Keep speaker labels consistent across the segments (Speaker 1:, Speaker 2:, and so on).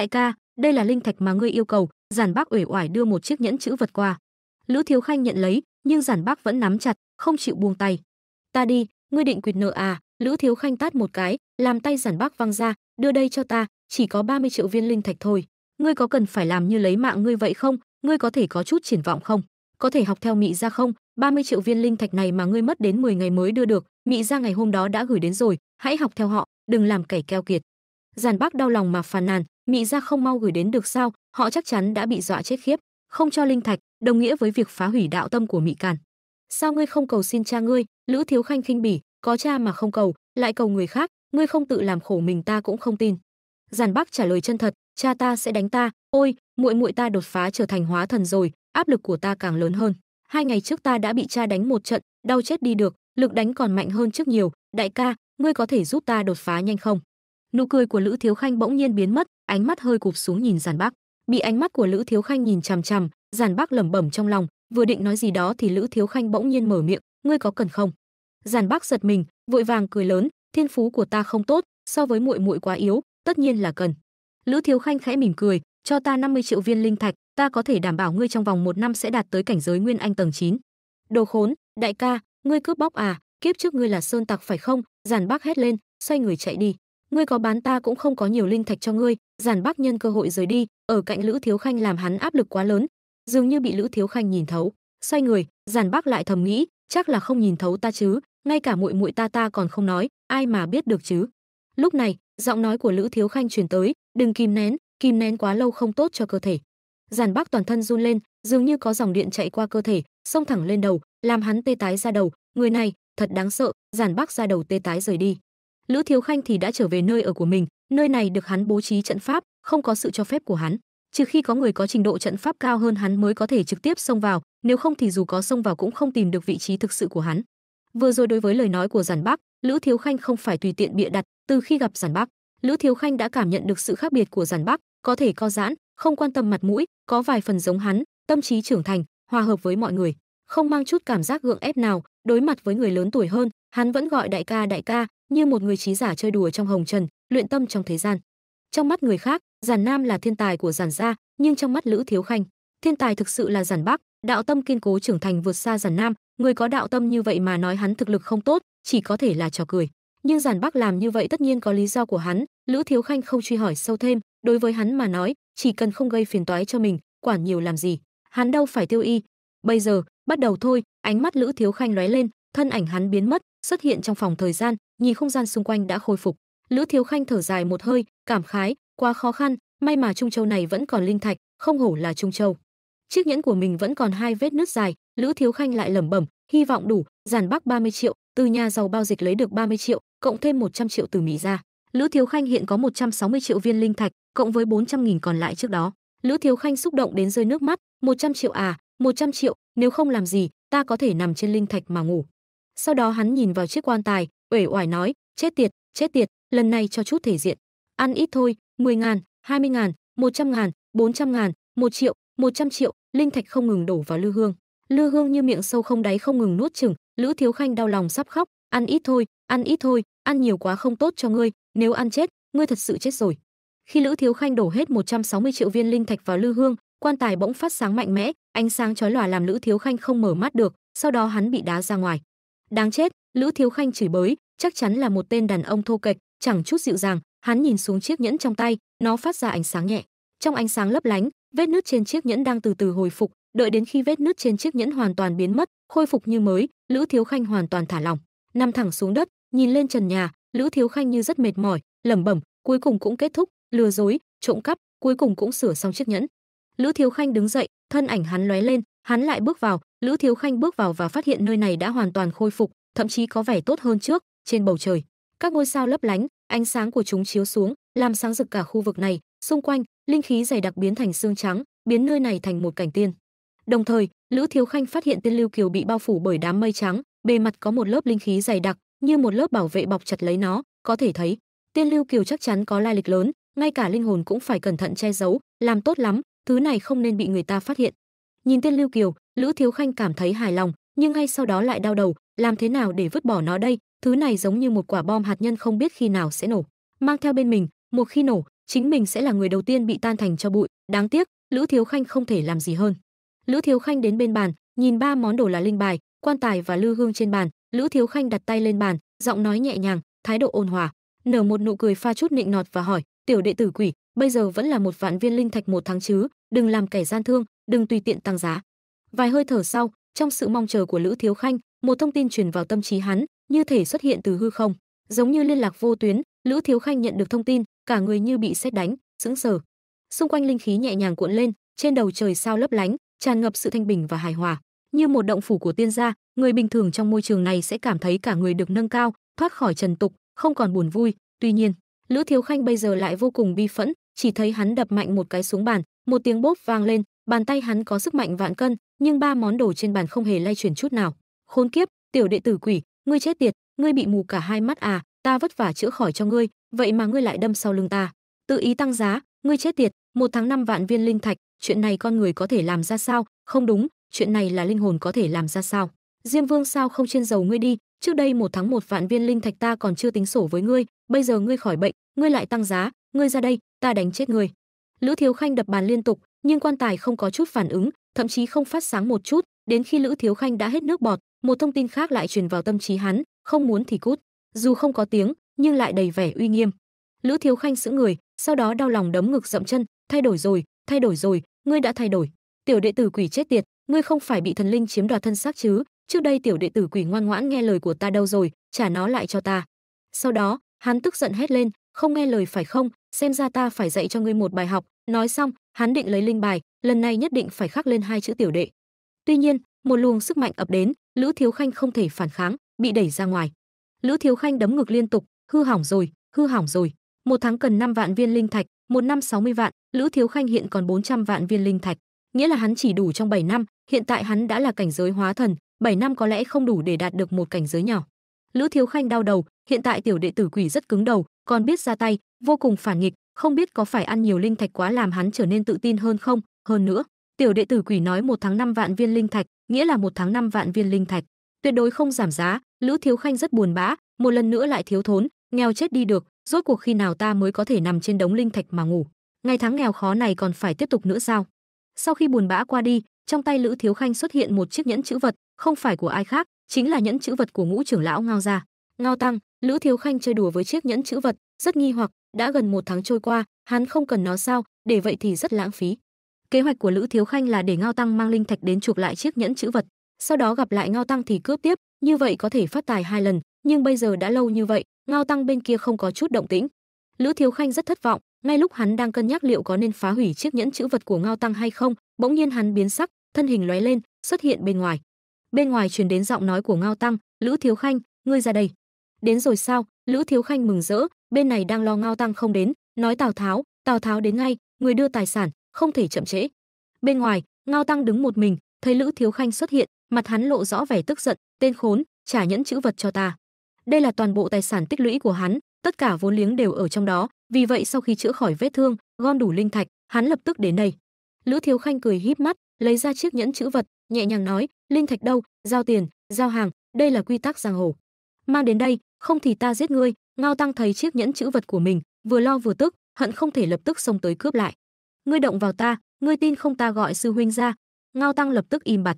Speaker 1: đại ca đây là linh thạch mà ngươi yêu cầu giản bác uể oải đưa một chiếc nhẫn chữ vật qua lữ thiếu khanh nhận lấy nhưng giản bác vẫn nắm chặt không chịu buông tay ta đi ngươi định quyệt nợ à lữ thiếu khanh tát một cái làm tay giản bác văng ra đưa đây cho ta chỉ có 30 triệu viên linh thạch thôi ngươi có cần phải làm như lấy mạng ngươi vậy không ngươi có thể có chút triển vọng không có thể học theo mị ra không 30 triệu viên linh thạch này mà ngươi mất đến 10 ngày mới đưa được mị ra ngày hôm đó đã gửi đến rồi hãy học theo họ đừng làm kẻ keo kiệt giản bác đau lòng mà phàn nàn mị ra không mau gửi đến được sao họ chắc chắn đã bị dọa chết khiếp không cho linh thạch đồng nghĩa với việc phá hủy đạo tâm của mị càn sao ngươi không cầu xin cha ngươi lữ thiếu khanh khinh bỉ có cha mà không cầu lại cầu người khác ngươi không tự làm khổ mình ta cũng không tin giản bắc trả lời chân thật cha ta sẽ đánh ta ôi muội muội ta đột phá trở thành hóa thần rồi áp lực của ta càng lớn hơn hai ngày trước ta đã bị cha đánh một trận đau chết đi được lực đánh còn mạnh hơn trước nhiều đại ca ngươi có thể giúp ta đột phá nhanh không nụ cười của lữ thiếu khanh bỗng nhiên biến mất ánh mắt hơi cụp xuống nhìn giản bác bị ánh mắt của lữ thiếu khanh nhìn chằm chằm giản bác lẩm bẩm trong lòng vừa định nói gì đó thì lữ thiếu khanh bỗng nhiên mở miệng ngươi có cần không giản bác giật mình vội vàng cười lớn thiên phú của ta không tốt so với muội muội quá yếu tất nhiên là cần lữ thiếu khanh khẽ mỉm cười cho ta 50 triệu viên linh thạch ta có thể đảm bảo ngươi trong vòng một năm sẽ đạt tới cảnh giới nguyên anh tầng 9. đồ khốn đại ca ngươi cướp bóc à kiếp trước ngươi là sơn tặc phải không giản bác hét lên xoay người chạy đi ngươi có bán ta cũng không có nhiều linh thạch cho ngươi giản bác nhân cơ hội rời đi ở cạnh lữ thiếu khanh làm hắn áp lực quá lớn dường như bị lữ thiếu khanh nhìn thấu xoay người giản bác lại thầm nghĩ chắc là không nhìn thấu ta chứ ngay cả muội muội ta ta còn không nói ai mà biết được chứ lúc này giọng nói của lữ thiếu khanh truyền tới đừng kìm nén kìm nén quá lâu không tốt cho cơ thể giản bác toàn thân run lên dường như có dòng điện chạy qua cơ thể xông thẳng lên đầu làm hắn tê tái ra đầu người này thật đáng sợ giản bác ra đầu tê tái rời đi Lữ Thiếu Khanh thì đã trở về nơi ở của mình, nơi này được hắn bố trí trận pháp, không có sự cho phép của hắn. Trừ khi có người có trình độ trận pháp cao hơn hắn mới có thể trực tiếp xông vào, nếu không thì dù có xông vào cũng không tìm được vị trí thực sự của hắn. Vừa rồi đối với lời nói của Giản Bác, Lữ Thiếu Khanh không phải tùy tiện bịa đặt, từ khi gặp Giản Bác, Lữ Thiếu Khanh đã cảm nhận được sự khác biệt của Giản Bác: có thể co giãn, không quan tâm mặt mũi, có vài phần giống hắn, tâm trí trưởng thành, hòa hợp với mọi người, không mang chút cảm giác gượng ép nào, đối mặt với người lớn tuổi hơn, hắn vẫn gọi đại ca đại ca, như một người trí giả chơi đùa trong hồng trần, luyện tâm trong thế gian. Trong mắt người khác, Giản Nam là thiên tài của Giản gia, nhưng trong mắt Lữ Thiếu Khanh, thiên tài thực sự là Giản Bắc, đạo tâm kiên cố trưởng thành vượt xa Giản Nam, người có đạo tâm như vậy mà nói hắn thực lực không tốt, chỉ có thể là trò cười. Nhưng Giản Bắc làm như vậy tất nhiên có lý do của hắn, Lữ Thiếu Khanh không truy hỏi sâu thêm, đối với hắn mà nói, chỉ cần không gây phiền toái cho mình, quản nhiều làm gì, hắn đâu phải tiêu y. Bây giờ, bắt đầu thôi, ánh mắt Lữ Thiếu Khanh lóe lên, thân ảnh hắn biến mất, xuất hiện trong phòng thời gian nhìn không gian xung quanh đã khôi phục lữ thiếu khanh thở dài một hơi cảm khái quá khó khăn may mà trung châu này vẫn còn linh thạch không hổ là trung châu chiếc nhẫn của mình vẫn còn hai vết nứt dài lữ thiếu khanh lại lẩm bẩm hy vọng đủ giàn bắc 30 triệu từ nhà giàu bao dịch lấy được 30 triệu cộng thêm 100 triệu từ mỹ ra lữ thiếu khanh hiện có 160 triệu viên linh thạch cộng với 400.000 còn lại trước đó lữ thiếu khanh xúc động đến rơi nước mắt 100 triệu à 100 triệu nếu không làm gì ta có thể nằm trên linh thạch mà ngủ sau đó hắn nhìn vào chiếc quan tài uể oải nói chết tiệt chết tiệt lần này cho chút thể diện ăn ít thôi mười ngàn hai mươi ngàn một trăm ngàn bốn trăm ngàn một triệu một trăm triệu linh thạch không ngừng đổ vào lư hương lư hương như miệng sâu không đáy không ngừng nuốt chừng lữ thiếu khanh đau lòng sắp khóc ăn ít thôi ăn ít thôi ăn nhiều quá không tốt cho ngươi nếu ăn chết ngươi thật sự chết rồi khi lữ thiếu khanh đổ hết một trăm sáu mươi triệu viên linh thạch vào lư hương quan tài bỗng phát sáng mạnh mẽ ánh sáng chói lòa làm lữ thiếu khanh không mở mắt được sau đó hắn bị đá ra ngoài Đáng chết, Lữ Thiếu Khanh chửi bới, chắc chắn là một tên đàn ông thô kệch, chẳng chút dịu dàng, hắn nhìn xuống chiếc nhẫn trong tay, nó phát ra ánh sáng nhẹ. Trong ánh sáng lấp lánh, vết nứt trên chiếc nhẫn đang từ từ hồi phục, đợi đến khi vết nứt trên chiếc nhẫn hoàn toàn biến mất, khôi phục như mới, Lữ Thiếu Khanh hoàn toàn thả lỏng, nằm thẳng xuống đất, nhìn lên trần nhà, Lữ Thiếu Khanh như rất mệt mỏi, lẩm bẩm, cuối cùng cũng kết thúc, lừa dối, trộm cắp, cuối cùng cũng sửa xong chiếc nhẫn. Lữ Thiếu Khanh đứng dậy, thân ảnh hắn lóe lên, hắn lại bước vào lữ thiếu khanh bước vào và phát hiện nơi này đã hoàn toàn khôi phục thậm chí có vẻ tốt hơn trước trên bầu trời các ngôi sao lấp lánh ánh sáng của chúng chiếu xuống làm sáng rực cả khu vực này xung quanh linh khí dày đặc biến thành xương trắng biến nơi này thành một cảnh tiên đồng thời lữ thiếu khanh phát hiện Tiên lưu kiều bị bao phủ bởi đám mây trắng bề mặt có một lớp linh khí dày đặc như một lớp bảo vệ bọc chặt lấy nó có thể thấy tiên lưu kiều chắc chắn có lai lịch lớn ngay cả linh hồn cũng phải cẩn thận che giấu làm tốt lắm thứ này không nên bị người ta phát hiện Nhìn tên Lưu Kiều, Lữ Thiếu Khanh cảm thấy hài lòng, nhưng ngay sau đó lại đau đầu, làm thế nào để vứt bỏ nó đây? Thứ này giống như một quả bom hạt nhân không biết khi nào sẽ nổ. Mang theo bên mình, một khi nổ, chính mình sẽ là người đầu tiên bị tan thành cho bụi, đáng tiếc, Lữ Thiếu Khanh không thể làm gì hơn. Lữ Thiếu Khanh đến bên bàn, nhìn ba món đồ là linh bài, quan tài và lư hương trên bàn, Lữ Thiếu Khanh đặt tay lên bàn, giọng nói nhẹ nhàng, thái độ ôn hòa, nở một nụ cười pha chút nịnh nọt và hỏi, tiểu đệ tử quỷ bây giờ vẫn là một vạn viên linh thạch một tháng chứ đừng làm kẻ gian thương đừng tùy tiện tăng giá vài hơi thở sau trong sự mong chờ của lữ thiếu khanh một thông tin truyền vào tâm trí hắn như thể xuất hiện từ hư không giống như liên lạc vô tuyến lữ thiếu khanh nhận được thông tin cả người như bị xét đánh sững sờ xung quanh linh khí nhẹ nhàng cuộn lên trên đầu trời sao lấp lánh tràn ngập sự thanh bình và hài hòa như một động phủ của tiên gia người bình thường trong môi trường này sẽ cảm thấy cả người được nâng cao thoát khỏi trần tục không còn buồn vui tuy nhiên Lữ Thiếu Khanh bây giờ lại vô cùng bi phẫn, chỉ thấy hắn đập mạnh một cái xuống bàn, một tiếng bốp vang lên, bàn tay hắn có sức mạnh vạn cân, nhưng ba món đồ trên bàn không hề lay chuyển chút nào. Khốn kiếp, tiểu đệ tử quỷ, ngươi chết tiệt, ngươi bị mù cả hai mắt à, ta vất vả chữa khỏi cho ngươi, vậy mà ngươi lại đâm sau lưng ta. Tự ý tăng giá, ngươi chết tiệt, một tháng năm vạn viên linh thạch, chuyện này con người có thể làm ra sao? Không đúng, chuyện này là linh hồn có thể làm ra sao? Diêm Vương sao không trên dầu ngươi đi, trước đây một tháng một vạn viên linh thạch ta còn chưa tính sổ với ngươi, bây giờ ngươi khỏi bệnh, ngươi lại tăng giá ngươi ra đây ta đánh chết ngươi lữ thiếu khanh đập bàn liên tục nhưng quan tài không có chút phản ứng thậm chí không phát sáng một chút đến khi lữ thiếu khanh đã hết nước bọt một thông tin khác lại truyền vào tâm trí hắn không muốn thì cút dù không có tiếng nhưng lại đầy vẻ uy nghiêm lữ thiếu khanh sững người sau đó đau lòng đấm ngực dậm chân thay đổi rồi thay đổi rồi ngươi đã thay đổi tiểu đệ tử quỷ chết tiệt ngươi không phải bị thần linh chiếm đoạt thân xác chứ trước đây tiểu đệ tử quỷ ngoan ngoãn nghe lời của ta đâu rồi trả nó lại cho ta sau đó hắn tức giận hét lên không nghe lời phải không xem ra ta phải dạy cho ngươi một bài học nói xong hắn định lấy linh bài lần này nhất định phải khắc lên hai chữ tiểu đệ tuy nhiên một luồng sức mạnh ập đến lữ thiếu khanh không thể phản kháng bị đẩy ra ngoài lữ thiếu khanh đấm ngực liên tục hư hỏng rồi hư hỏng rồi một tháng cần 5 vạn viên linh thạch một năm 60 vạn lữ thiếu khanh hiện còn 400 vạn viên linh thạch nghĩa là hắn chỉ đủ trong 7 năm hiện tại hắn đã là cảnh giới hóa thần 7 năm có lẽ không đủ để đạt được một cảnh giới nhỏ Lữ Thiếu Khanh đau đầu, hiện tại tiểu đệ tử quỷ rất cứng đầu, còn biết ra tay, vô cùng phản nghịch, không biết có phải ăn nhiều linh thạch quá làm hắn trở nên tự tin hơn không, hơn nữa, tiểu đệ tử quỷ nói một tháng năm vạn viên linh thạch, nghĩa là một tháng năm vạn viên linh thạch, tuyệt đối không giảm giá, Lữ Thiếu Khanh rất buồn bã, một lần nữa lại thiếu thốn, nghèo chết đi được, rốt cuộc khi nào ta mới có thể nằm trên đống linh thạch mà ngủ? Ngày tháng nghèo khó này còn phải tiếp tục nữa sao? Sau khi buồn bã qua đi, trong tay Lữ Thiếu Khanh xuất hiện một chiếc nhẫn chữ vật, không phải của ai khác, chính là nhẫn chữ vật của ngũ trưởng lão ngao gia ngao tăng lữ thiếu khanh chơi đùa với chiếc nhẫn chữ vật rất nghi hoặc đã gần một tháng trôi qua hắn không cần nó sao để vậy thì rất lãng phí kế hoạch của lữ thiếu khanh là để ngao tăng mang linh thạch đến chuộc lại chiếc nhẫn chữ vật sau đó gặp lại ngao tăng thì cướp tiếp như vậy có thể phát tài hai lần nhưng bây giờ đã lâu như vậy ngao tăng bên kia không có chút động tĩnh lữ thiếu khanh rất thất vọng ngay lúc hắn đang cân nhắc liệu có nên phá hủy chiếc nhẫn chữ vật của ngao tăng hay không bỗng nhiên hắn biến sắc thân hình lóe lên xuất hiện bên ngoài bên ngoài truyền đến giọng nói của ngao tăng lữ thiếu khanh ngươi ra đây đến rồi sao lữ thiếu khanh mừng rỡ bên này đang lo ngao tăng không đến nói tào tháo tào tháo đến ngay người đưa tài sản không thể chậm trễ bên ngoài ngao tăng đứng một mình thấy lữ thiếu khanh xuất hiện mặt hắn lộ rõ vẻ tức giận tên khốn trả nhẫn chữ vật cho ta đây là toàn bộ tài sản tích lũy của hắn tất cả vốn liếng đều ở trong đó vì vậy sau khi chữa khỏi vết thương gom đủ linh thạch hắn lập tức đến đây lữ thiếu khanh cười híp mắt lấy ra chiếc nhẫn chữ vật, nhẹ nhàng nói, "Linh thạch đâu, giao tiền, giao hàng, đây là quy tắc giang hồ. Mang đến đây, không thì ta giết ngươi." Ngao Tăng thấy chiếc nhẫn chữ vật của mình, vừa lo vừa tức, hận không thể lập tức xông tới cướp lại. "Ngươi động vào ta, ngươi tin không ta gọi sư huynh ra?" Ngao Tăng lập tức im bặt.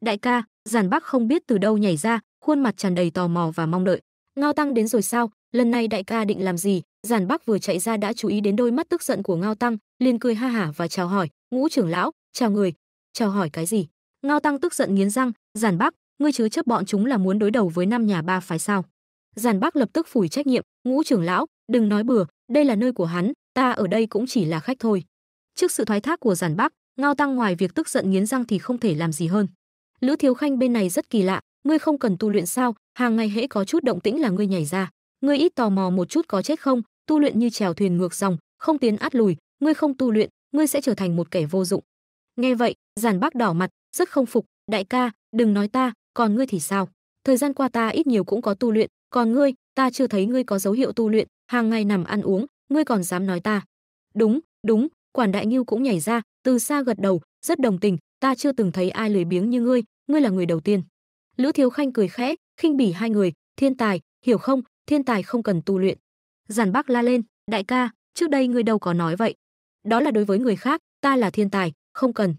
Speaker 1: "Đại ca, Giản Bắc không biết từ đâu nhảy ra, khuôn mặt tràn đầy tò mò và mong đợi. Ngao Tăng đến rồi sao? Lần này đại ca định làm gì? Giản Bắc vừa chạy ra đã chú ý đến đôi mắt tức giận của Ngao Tăng, liền cười ha hả và chào hỏi, "Ngũ trưởng lão, chào người, treo hỏi cái gì ngao tăng tức giận nghiến răng giản bắc ngươi chứ chấp bọn chúng là muốn đối đầu với năm nhà ba phái sao giản bắc lập tức phủi trách nhiệm ngũ trưởng lão đừng nói bừa đây là nơi của hắn ta ở đây cũng chỉ là khách thôi trước sự thoái thác của giản bắc ngao tăng ngoài việc tức giận nghiến răng thì không thể làm gì hơn lữ thiếu khanh bên này rất kỳ lạ ngươi không cần tu luyện sao hàng ngày hễ có chút động tĩnh là ngươi nhảy ra ngươi ít tò mò một chút có chết không tu luyện như chèo thuyền ngược dòng không tiến át lùi ngươi không tu luyện ngươi sẽ trở thành một kẻ vô dụng Nghe vậy, Giản Bác đỏ mặt, rất không phục, "Đại ca, đừng nói ta, còn ngươi thì sao? Thời gian qua ta ít nhiều cũng có tu luyện, còn ngươi, ta chưa thấy ngươi có dấu hiệu tu luyện, hàng ngày nằm ăn uống, ngươi còn dám nói ta?" "Đúng, đúng." Quản Đại Ngưu cũng nhảy ra, từ xa gật đầu, rất đồng tình, "Ta chưa từng thấy ai lười biếng như ngươi, ngươi là người đầu tiên." Lữ Thiếu Khanh cười khẽ, khinh bỉ hai người, "Thiên tài, hiểu không, thiên tài không cần tu luyện." Giản Bác la lên, "Đại ca, trước đây ngươi đâu có nói vậy. Đó là đối với người khác, ta là thiên tài, không cần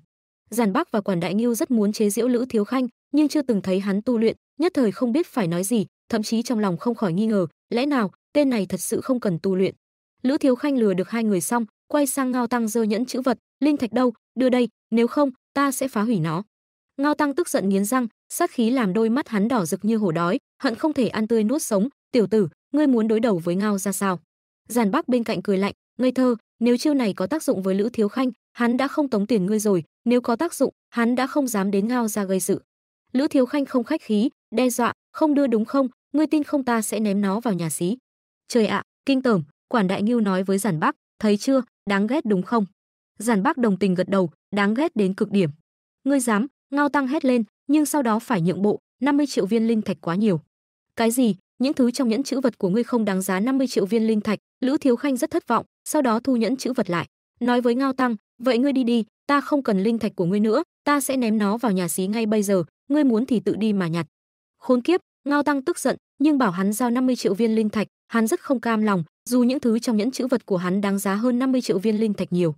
Speaker 1: giản bắc và quản đại nghiêu rất muốn chế giễu lữ thiếu khanh nhưng chưa từng thấy hắn tu luyện nhất thời không biết phải nói gì thậm chí trong lòng không khỏi nghi ngờ lẽ nào tên này thật sự không cần tu luyện lữ thiếu khanh lừa được hai người xong quay sang ngao tăng giơ nhẫn chữ vật linh thạch đâu đưa đây nếu không ta sẽ phá hủy nó ngao tăng tức giận nghiến răng sát khí làm đôi mắt hắn đỏ rực như hổ đói hận không thể ăn tươi nuốt sống tiểu tử ngươi muốn đối đầu với ngao ra sao Giản bắc bên cạnh cười lạnh ngây thơ nếu chiêu này có tác dụng với lữ thiếu khanh hắn đã không tống tiền ngươi rồi nếu có tác dụng hắn đã không dám đến ngao ra gây sự lữ thiếu khanh không khách khí đe dọa không đưa đúng không ngươi tin không ta sẽ ném nó vào nhà xí trời ạ kinh tởm quản đại nghiêu nói với giản bác thấy chưa đáng ghét đúng không giản bác đồng tình gật đầu đáng ghét đến cực điểm ngươi dám ngao tăng hét lên nhưng sau đó phải nhượng bộ 50 triệu viên linh thạch quá nhiều cái gì những thứ trong nhẫn chữ vật của ngươi không đáng giá 50 triệu viên linh thạch lữ thiếu khanh rất thất vọng sau đó thu nhẫn chữ vật lại nói với ngao tăng vậy ngươi đi đi ta không cần linh thạch của ngươi nữa ta sẽ ném nó vào nhà xí ngay bây giờ ngươi muốn thì tự đi mà nhặt khốn kiếp ngao tăng tức giận nhưng bảo hắn giao 50 triệu viên linh thạch hắn rất không cam lòng dù những thứ trong nhẫn chữ vật của hắn đáng giá hơn 50 triệu viên linh thạch nhiều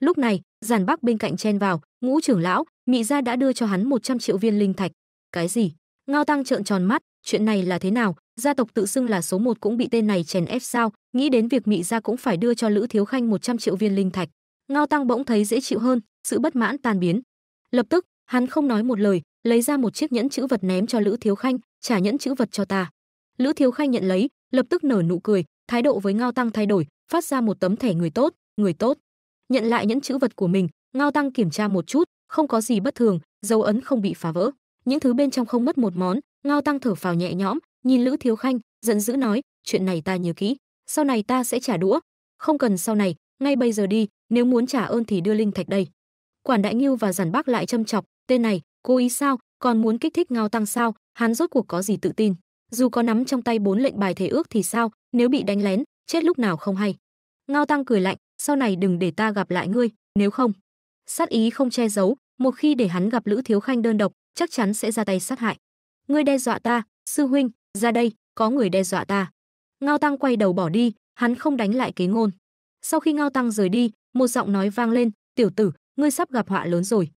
Speaker 1: lúc này giản bắc bên cạnh chen vào ngũ trưởng lão mị gia đã đưa cho hắn 100 triệu viên linh thạch cái gì ngao tăng trợn tròn mắt chuyện này là thế nào gia tộc tự xưng là số một cũng bị tên này chèn ép sao nghĩ đến việc mị gia cũng phải đưa cho lữ thiếu khanh 100 triệu viên linh thạch Ngao Tăng bỗng thấy dễ chịu hơn, sự bất mãn tan biến. Lập tức, hắn không nói một lời, lấy ra một chiếc nhẫn chữ vật ném cho Lữ Thiếu Khanh, trả nhẫn chữ vật cho ta. Lữ Thiếu Khanh nhận lấy, lập tức nở nụ cười, thái độ với Ngao Tăng thay đổi, phát ra một tấm thẻ người tốt, người tốt. Nhận lại nhẫn chữ vật của mình, Ngao Tăng kiểm tra một chút, không có gì bất thường, dấu ấn không bị phá vỡ. Những thứ bên trong không mất một món, Ngao Tăng thở phào nhẹ nhõm, nhìn Lữ Thiếu Khanh, giận dữ nói, chuyện này ta nhớ kỹ, sau này ta sẽ trả đũa. Không cần sau này, ngay bây giờ đi, nếu muốn trả ơn thì đưa linh thạch đây quản đại nghiêu và giản bác lại châm chọc tên này cố ý sao còn muốn kích thích ngao tăng sao hắn rốt cuộc có gì tự tin dù có nắm trong tay bốn lệnh bài thể ước thì sao nếu bị đánh lén chết lúc nào không hay ngao tăng cười lạnh sau này đừng để ta gặp lại ngươi nếu không sát ý không che giấu một khi để hắn gặp lữ thiếu khanh đơn độc chắc chắn sẽ ra tay sát hại ngươi đe dọa ta sư huynh ra đây có người đe dọa ta ngao tăng quay đầu bỏ đi hắn không đánh lại kế ngôn sau khi ngao tăng rời đi một giọng nói vang lên tiểu tử ngươi sắp gặp họa lớn rồi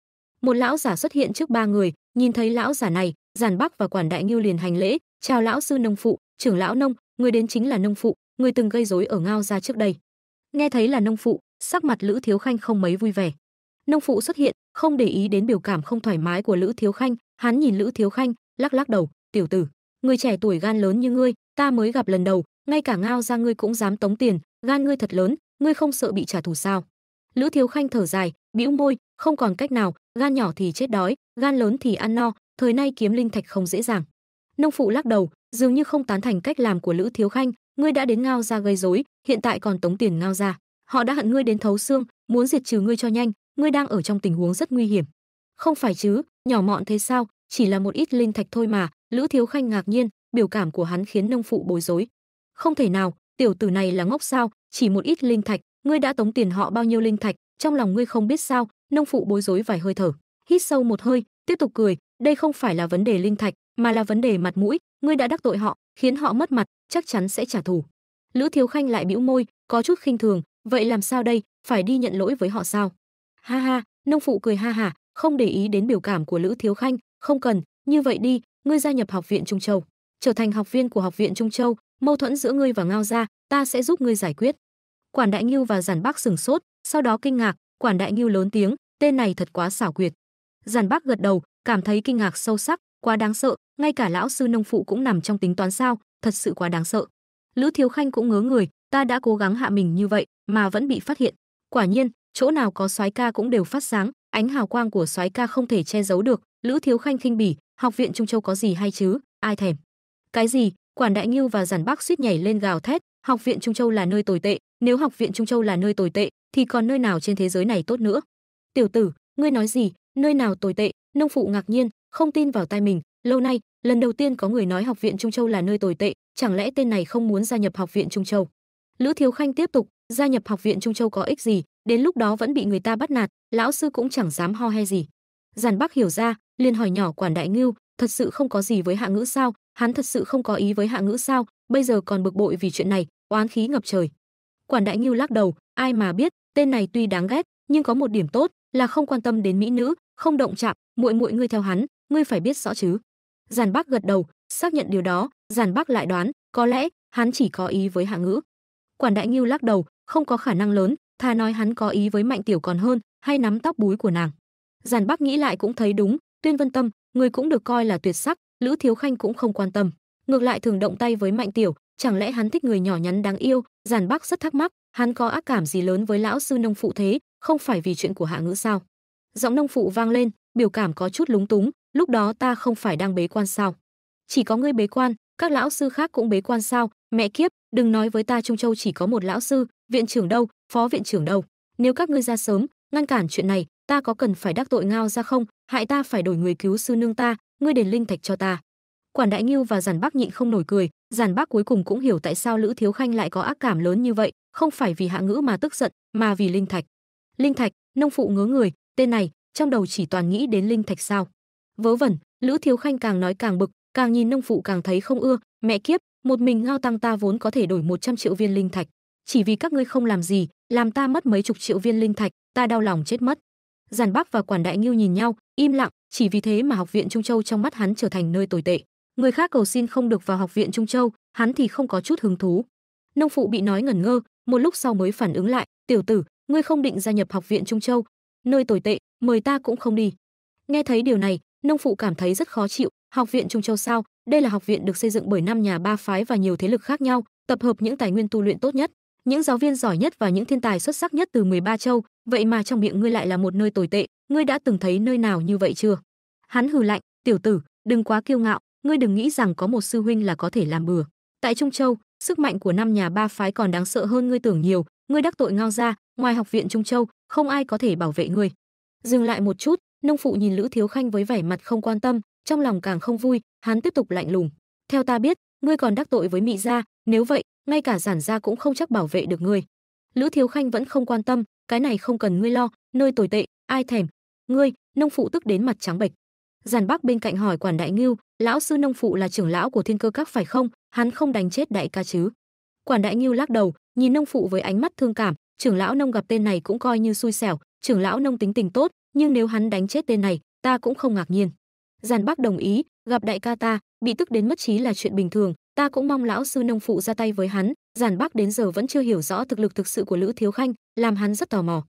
Speaker 1: một lão giả xuất hiện trước ba người nhìn thấy lão giả này giản bắc và quản đại ngưu liền hành lễ chào lão sư nông phụ trưởng lão nông người đến chính là nông phụ người từng gây rối ở ngao ra trước đây nghe thấy là nông phụ sắc mặt lữ thiếu khanh không mấy vui vẻ nông phụ xuất hiện không để ý đến biểu cảm không thoải mái của lữ thiếu khanh hắn nhìn lữ thiếu khanh lắc lắc đầu tiểu tử người trẻ tuổi gan lớn như ngươi ta mới gặp lần đầu ngay cả ngao ra ngươi cũng dám tống tiền gan ngươi thật lớn ngươi không sợ bị trả thù sao lữ thiếu khanh thở dài bĩu môi không còn cách nào gan nhỏ thì chết đói gan lớn thì ăn no thời nay kiếm linh thạch không dễ dàng nông phụ lắc đầu dường như không tán thành cách làm của lữ thiếu khanh ngươi đã đến ngao ra gây rối hiện tại còn tống tiền ngao ra họ đã hận ngươi đến thấu xương muốn diệt trừ ngươi cho nhanh ngươi đang ở trong tình huống rất nguy hiểm không phải chứ nhỏ mọn thế sao chỉ là một ít linh thạch thôi mà lữ thiếu khanh ngạc nhiên biểu cảm của hắn khiến nông phụ bối rối không thể nào tiểu tử này là ngốc sao chỉ một ít linh thạch ngươi đã tống tiền họ bao nhiêu linh thạch trong lòng ngươi không biết sao nông phụ bối rối vài hơi thở hít sâu một hơi tiếp tục cười đây không phải là vấn đề linh thạch mà là vấn đề mặt mũi ngươi đã đắc tội họ khiến họ mất mặt chắc chắn sẽ trả thù lữ thiếu khanh lại bĩu môi có chút khinh thường vậy làm sao đây phải đi nhận lỗi với họ sao ha ha nông phụ cười ha hả không để ý đến biểu cảm của lữ thiếu khanh không cần như vậy đi ngươi gia nhập học viện trung châu trở thành học viên của học viện trung châu mâu thuẫn giữa ngươi và ngao gia ta sẽ giúp ngươi giải quyết quản đại nghiêu và giản bắc sừng sốt sau đó kinh ngạc quản đại nghiêu lớn tiếng tên này thật quá xảo quyệt giản bắc gật đầu cảm thấy kinh ngạc sâu sắc quá đáng sợ ngay cả lão sư nông phụ cũng nằm trong tính toán sao thật sự quá đáng sợ lữ thiếu khanh cũng ngớ người ta đã cố gắng hạ mình như vậy mà vẫn bị phát hiện quả nhiên chỗ nào có soái ca cũng đều phát sáng ánh hào quang của soái ca không thể che giấu được lữ thiếu khanh khinh bỉ học viện trung châu có gì hay chứ ai thèm cái gì Quản Đại Ngưu và Giản Bắc suýt nhảy lên gào thét, học viện Trung Châu là nơi tồi tệ, nếu học viện Trung Châu là nơi tồi tệ thì còn nơi nào trên thế giới này tốt nữa. Tiểu tử, ngươi nói gì, nơi nào tồi tệ? Nông phụ ngạc nhiên, không tin vào tai mình, lâu nay, lần đầu tiên có người nói học viện Trung Châu là nơi tồi tệ, chẳng lẽ tên này không muốn gia nhập học viện Trung Châu? Lữ Thiếu Khanh tiếp tục, gia nhập học viện Trung Châu có ích gì, đến lúc đó vẫn bị người ta bắt nạt, lão sư cũng chẳng dám ho he gì. Giản Bắc hiểu ra, liền hỏi nhỏ quản đại ngưu, thật sự không có gì với hạ ngữ sao, hắn thật sự không có ý với hạ ngữ sao bây giờ còn bực bội vì chuyện này oán khí ngập trời quản đại nghiêu lắc đầu ai mà biết tên này tuy đáng ghét nhưng có một điểm tốt là không quan tâm đến mỹ nữ không động chạm muội muội ngươi theo hắn ngươi phải biết rõ chứ giản bác gật đầu xác nhận điều đó giản bác lại đoán có lẽ hắn chỉ có ý với hạ ngữ quản đại nghiêu lắc đầu không có khả năng lớn thà nói hắn có ý với mạnh tiểu còn hơn hay nắm tóc búi của nàng giản bác nghĩ lại cũng thấy đúng tuyên vân tâm người cũng được coi là tuyệt sắc Lữ Thiếu Khanh cũng không quan tâm, ngược lại thường động tay với Mạnh Tiểu, chẳng lẽ hắn thích người nhỏ nhắn đáng yêu, Giản Bắc rất thắc mắc, hắn có ác cảm gì lớn với lão sư nông phụ thế, không phải vì chuyện của hạ ngữ sao? Giọng nông phụ vang lên, biểu cảm có chút lúng túng, lúc đó ta không phải đang bế quan sao? Chỉ có ngươi bế quan, các lão sư khác cũng bế quan sao? Mẹ kiếp, đừng nói với ta Trung Châu chỉ có một lão sư, viện trưởng đâu, phó viện trưởng đâu. Nếu các ngươi ra sớm, ngăn cản chuyện này, ta có cần phải đắc tội ngao ra không? Hại ta phải đổi người cứu sư nương ta, ngươi đền linh thạch cho ta quản đại nghiêu và giản bắc nhịn không nổi cười giản bắc cuối cùng cũng hiểu tại sao lữ thiếu khanh lại có ác cảm lớn như vậy không phải vì hạ ngữ mà tức giận mà vì linh thạch linh thạch nông phụ ngớ người tên này trong đầu chỉ toàn nghĩ đến linh thạch sao vớ vẩn lữ thiếu khanh càng nói càng bực càng nhìn nông phụ càng thấy không ưa mẹ kiếp một mình ngao tăng ta vốn có thể đổi 100 triệu viên linh thạch chỉ vì các ngươi không làm gì làm ta mất mấy chục triệu viên linh thạch ta đau lòng chết mất giản bắc và quản đại ngưu nhìn nhau im lặng chỉ vì thế mà học viện trung châu trong mắt hắn trở thành nơi tồi tệ người khác cầu xin không được vào học viện trung châu hắn thì không có chút hứng thú nông phụ bị nói ngẩn ngơ một lúc sau mới phản ứng lại tiểu tử ngươi không định gia nhập học viện trung châu nơi tồi tệ mời ta cũng không đi nghe thấy điều này nông phụ cảm thấy rất khó chịu học viện trung châu sao đây là học viện được xây dựng bởi năm nhà ba phái và nhiều thế lực khác nhau tập hợp những tài nguyên tu luyện tốt nhất những giáo viên giỏi nhất và những thiên tài xuất sắc nhất từ 13 châu, vậy mà trong miệng ngươi lại là một nơi tồi tệ, ngươi đã từng thấy nơi nào như vậy chưa? Hắn hừ lạnh, tiểu tử, đừng quá kiêu ngạo, ngươi đừng nghĩ rằng có một sư huynh là có thể làm bừa. Tại Trung Châu, sức mạnh của năm nhà ba phái còn đáng sợ hơn ngươi tưởng nhiều, ngươi đắc tội ngao ra, ngoài học viện Trung Châu, không ai có thể bảo vệ ngươi. Dừng lại một chút, nông phụ nhìn Lữ Thiếu Khanh với vẻ mặt không quan tâm, trong lòng càng không vui, hắn tiếp tục lạnh lùng. Theo ta biết, ngươi còn đắc tội với mỹ gia, nếu vậy, ngay cả giản gia cũng không chắc bảo vệ được ngươi lữ thiếu khanh vẫn không quan tâm cái này không cần ngươi lo nơi tồi tệ ai thèm ngươi nông phụ tức đến mặt trắng bệch giản bắc bên cạnh hỏi quản đại ngưu lão sư nông phụ là trưởng lão của thiên cơ các phải không hắn không đánh chết đại ca chứ quản đại ngưu lắc đầu nhìn nông phụ với ánh mắt thương cảm trưởng lão nông gặp tên này cũng coi như xui xẻo trưởng lão nông tính tình tốt nhưng nếu hắn đánh chết tên này ta cũng không ngạc nhiên giản bắc đồng ý gặp đại ca ta bị tức đến mất trí là chuyện bình thường ta cũng mong lão sư nông phụ ra tay với hắn giản bác đến giờ vẫn chưa hiểu rõ thực lực thực sự của lữ thiếu khanh làm hắn rất tò mò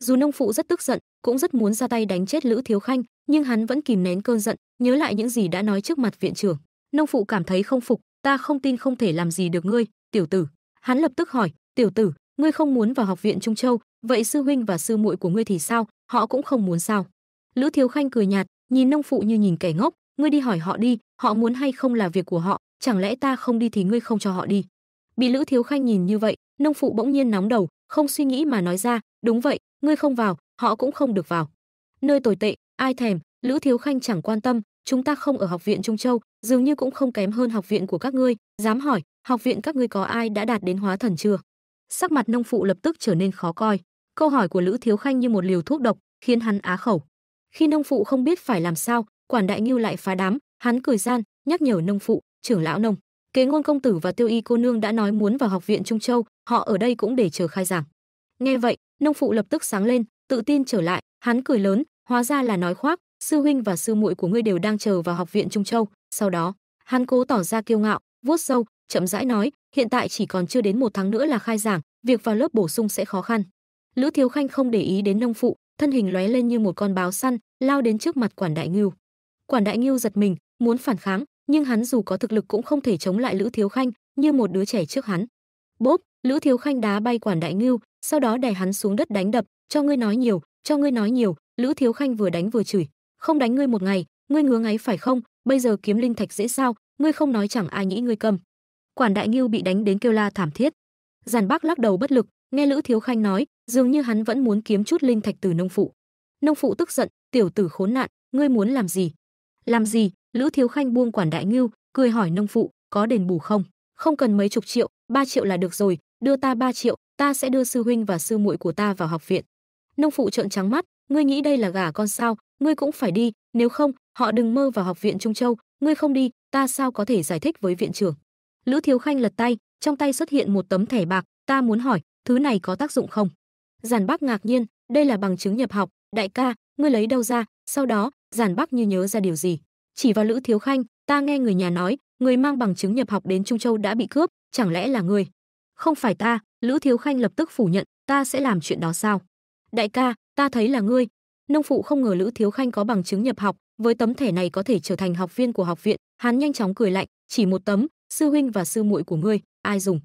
Speaker 1: dù nông phụ rất tức giận cũng rất muốn ra tay đánh chết lữ thiếu khanh nhưng hắn vẫn kìm nén cơn giận nhớ lại những gì đã nói trước mặt viện trưởng nông phụ cảm thấy không phục ta không tin không thể làm gì được ngươi tiểu tử hắn lập tức hỏi tiểu tử ngươi không muốn vào học viện trung châu vậy sư huynh và sư muội của ngươi thì sao họ cũng không muốn sao lữ thiếu khanh cười nhạt nhìn nông phụ như nhìn kẻ ngốc ngươi đi hỏi họ đi họ muốn hay không là việc của họ chẳng lẽ ta không đi thì ngươi không cho họ đi bị lữ thiếu khanh nhìn như vậy nông phụ bỗng nhiên nóng đầu không suy nghĩ mà nói ra đúng vậy ngươi không vào họ cũng không được vào nơi tồi tệ ai thèm lữ thiếu khanh chẳng quan tâm chúng ta không ở học viện trung châu dường như cũng không kém hơn học viện của các ngươi dám hỏi học viện các ngươi có ai đã đạt đến hóa thần chưa sắc mặt nông phụ lập tức trở nên khó coi câu hỏi của lữ thiếu khanh như một liều thuốc độc khiến hắn á khẩu khi nông phụ không biết phải làm sao quản đại ngưu lại phá đám hắn cười gian nhắc nhở nông phụ, trưởng lão nông. Kế ngôn công tử và tiêu y cô nương đã nói muốn vào học viện Trung Châu, họ ở đây cũng để chờ khai giảng. Nghe vậy, nông phụ lập tức sáng lên, tự tin trở lại, hắn cười lớn, hóa ra là nói khoác, sư huynh và sư muội của ngươi đều đang chờ vào học viện Trung Châu. Sau đó, hắn cố tỏ ra kiêu ngạo, vuốt râu chậm rãi nói, hiện tại chỉ còn chưa đến một tháng nữa là khai giảng, việc vào lớp bổ sung sẽ khó khăn. Lữ Thiếu Khanh không để ý đến nông phụ, thân hình lóe lên như một con báo săn, lao đến trước mặt quản đại ngưu. Quản đại ngưu giật mình, muốn phản kháng nhưng hắn dù có thực lực cũng không thể chống lại lữ thiếu khanh như một đứa trẻ trước hắn bốp lữ thiếu khanh đá bay quản đại ngưu sau đó đè hắn xuống đất đánh đập cho ngươi nói nhiều cho ngươi nói nhiều lữ thiếu khanh vừa đánh vừa chửi không đánh ngươi một ngày ngươi ngứa ngáy phải không bây giờ kiếm linh thạch dễ sao ngươi không nói chẳng ai nghĩ ngươi cầm quản đại ngưu bị đánh đến kêu la thảm thiết giản bác lắc đầu bất lực nghe lữ thiếu khanh nói dường như hắn vẫn muốn kiếm chút linh thạch từ nông phụ nông phụ tức giận tiểu tử khốn nạn ngươi muốn làm gì làm gì Lữ Thiếu Khanh buông quản đại ngưu, cười hỏi nông phụ, có đền bù không? Không cần mấy chục triệu, ba triệu là được rồi, đưa ta ba triệu, ta sẽ đưa sư huynh và sư muội của ta vào học viện. Nông phụ trợn trắng mắt, ngươi nghĩ đây là gà con sao, ngươi cũng phải đi, nếu không, họ đừng mơ vào học viện Trung Châu, ngươi không đi, ta sao có thể giải thích với viện trưởng. Lữ Thiếu Khanh lật tay, trong tay xuất hiện một tấm thẻ bạc, ta muốn hỏi, thứ này có tác dụng không? Giản Bác ngạc nhiên, đây là bằng chứng nhập học, đại ca, ngươi lấy đâu ra? Sau đó, Giản Bác như nhớ ra điều gì chỉ vào lữ thiếu khanh ta nghe người nhà nói người mang bằng chứng nhập học đến trung châu đã bị cướp chẳng lẽ là người không phải ta lữ thiếu khanh lập tức phủ nhận ta sẽ làm chuyện đó sao đại ca ta thấy là ngươi nông phụ không ngờ lữ thiếu khanh có bằng chứng nhập học với tấm thẻ này có thể trở thành học viên của học viện hắn nhanh chóng cười lạnh chỉ một tấm sư huynh và sư muội của ngươi ai dùng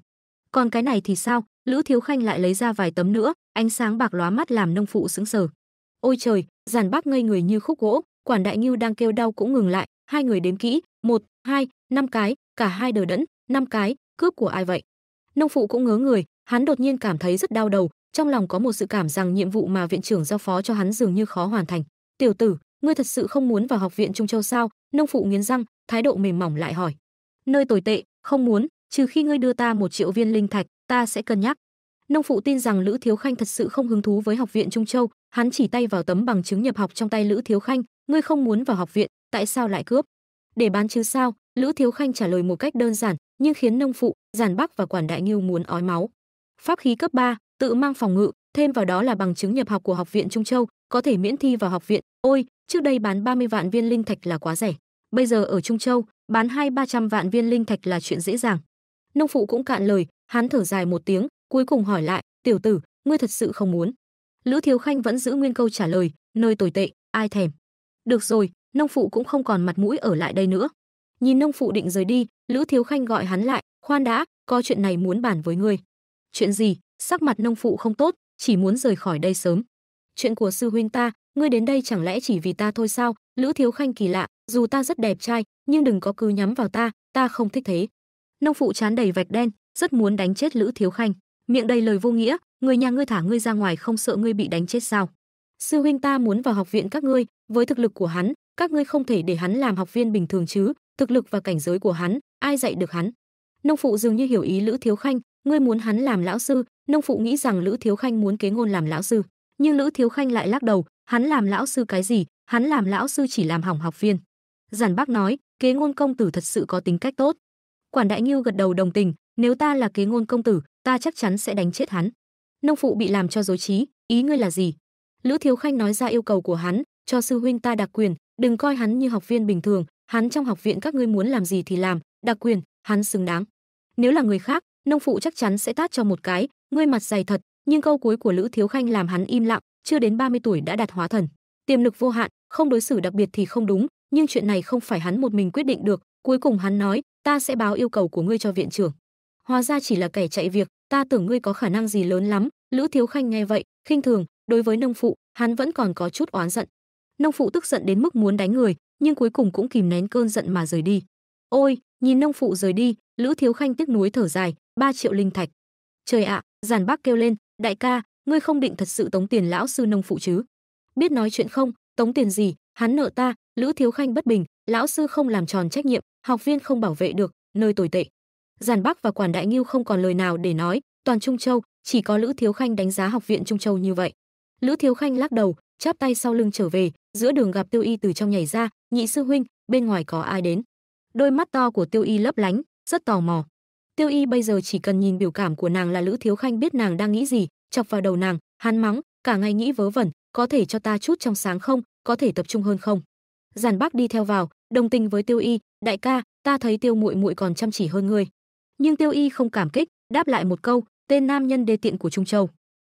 Speaker 1: còn cái này thì sao lữ thiếu khanh lại lấy ra vài tấm nữa ánh sáng bạc lóa mắt làm nông phụ sững sờ ôi trời giàn bác ngây người như khúc gỗ quản đại ngưu đang kêu đau cũng ngừng lại hai người đếm kỹ một hai năm cái cả hai đờ đẫn năm cái cướp của ai vậy nông phụ cũng ngớ người hắn đột nhiên cảm thấy rất đau đầu trong lòng có một sự cảm rằng nhiệm vụ mà viện trưởng giao phó cho hắn dường như khó hoàn thành tiểu tử ngươi thật sự không muốn vào học viện trung châu sao nông phụ nghiến răng thái độ mềm mỏng lại hỏi nơi tồi tệ không muốn trừ khi ngươi đưa ta một triệu viên linh thạch ta sẽ cân nhắc nông phụ tin rằng lữ thiếu khanh thật sự không hứng thú với học viện trung châu hắn chỉ tay vào tấm bằng chứng nhập học trong tay lữ thiếu khanh ngươi không muốn vào học viện, tại sao lại cướp? Để bán chứ sao? Lữ Thiếu Khanh trả lời một cách đơn giản, nhưng khiến nông phụ, giản bắc và quản đại nghiêu muốn ói máu. Pháp khí cấp 3, tự mang phòng ngự, thêm vào đó là bằng chứng nhập học của học viện Trung Châu, có thể miễn thi vào học viện. Ôi, trước đây bán 30 vạn viên linh thạch là quá rẻ. Bây giờ ở Trung Châu, bán hai ba trăm vạn viên linh thạch là chuyện dễ dàng. Nông phụ cũng cạn lời, hắn thở dài một tiếng, cuối cùng hỏi lại, "Tiểu tử, ngươi thật sự không muốn?" Lữ Thiếu Khanh vẫn giữ nguyên câu trả lời, nơi tồi tệ, ai thèm. Được rồi, nông phụ cũng không còn mặt mũi ở lại đây nữa. Nhìn nông phụ định rời đi, Lữ Thiếu Khanh gọi hắn lại, "Khoan đã, có chuyện này muốn bàn với ngươi." "Chuyện gì?" Sắc mặt nông phụ không tốt, chỉ muốn rời khỏi đây sớm. "Chuyện của sư huynh ta, ngươi đến đây chẳng lẽ chỉ vì ta thôi sao?" Lữ Thiếu Khanh kỳ lạ, "Dù ta rất đẹp trai, nhưng đừng có cứ nhắm vào ta, ta không thích thế." Nông phụ chán đầy vạch đen, rất muốn đánh chết Lữ Thiếu Khanh, miệng đầy lời vô nghĩa, người nhà ngươi thả ngươi ra ngoài không sợ ngươi bị đánh chết sao? Sư huynh ta muốn vào học viện các ngươi, với thực lực của hắn các ngươi không thể để hắn làm học viên bình thường chứ thực lực và cảnh giới của hắn ai dạy được hắn nông phụ dường như hiểu ý lữ thiếu khanh ngươi muốn hắn làm lão sư nông phụ nghĩ rằng lữ thiếu khanh muốn kế ngôn làm lão sư nhưng lữ thiếu khanh lại lắc đầu hắn làm lão sư cái gì hắn làm lão sư chỉ làm hỏng học viên giản bác nói kế ngôn công tử thật sự có tính cách tốt quản đại nghiêu gật đầu đồng tình nếu ta là kế ngôn công tử ta chắc chắn sẽ đánh chết hắn nông phụ bị làm cho dối trí ý ngươi là gì lữ thiếu khanh nói ra yêu cầu của hắn cho sư huynh ta đặc quyền đừng coi hắn như học viên bình thường hắn trong học viện các ngươi muốn làm gì thì làm đặc quyền hắn xứng đáng nếu là người khác nông phụ chắc chắn sẽ tát cho một cái ngươi mặt dày thật nhưng câu cuối của lữ thiếu khanh làm hắn im lặng chưa đến 30 tuổi đã đạt hóa thần tiềm lực vô hạn không đối xử đặc biệt thì không đúng nhưng chuyện này không phải hắn một mình quyết định được cuối cùng hắn nói ta sẽ báo yêu cầu của ngươi cho viện trưởng hóa ra chỉ là kẻ chạy việc ta tưởng ngươi có khả năng gì lớn lắm lữ thiếu khanh nghe vậy khinh thường đối với nông phụ hắn vẫn còn có chút oán giận nông phụ tức giận đến mức muốn đánh người nhưng cuối cùng cũng kìm nén cơn giận mà rời đi ôi nhìn nông phụ rời đi lữ thiếu khanh tiếc nuối thở dài ba triệu linh thạch trời ạ giản bác kêu lên đại ca ngươi không định thật sự tống tiền lão sư nông phụ chứ biết nói chuyện không tống tiền gì hắn nợ ta lữ thiếu khanh bất bình lão sư không làm tròn trách nhiệm học viên không bảo vệ được nơi tồi tệ giản bắc và quản đại nghiêu không còn lời nào để nói toàn trung châu chỉ có lữ thiếu khanh đánh giá học viện trung châu như vậy lữ thiếu khanh lắc đầu chắp tay sau lưng trở về giữa đường gặp tiêu y từ trong nhảy ra nhị sư huynh bên ngoài có ai đến đôi mắt to của tiêu y lấp lánh rất tò mò tiêu y bây giờ chỉ cần nhìn biểu cảm của nàng là lữ thiếu khanh biết nàng đang nghĩ gì chọc vào đầu nàng hắn mắng cả ngày nghĩ vớ vẩn có thể cho ta chút trong sáng không có thể tập trung hơn không giản bác đi theo vào đồng tình với tiêu y đại ca ta thấy tiêu muội muội còn chăm chỉ hơn ngươi nhưng tiêu y không cảm kích đáp lại một câu tên nam nhân đê tiện của trung châu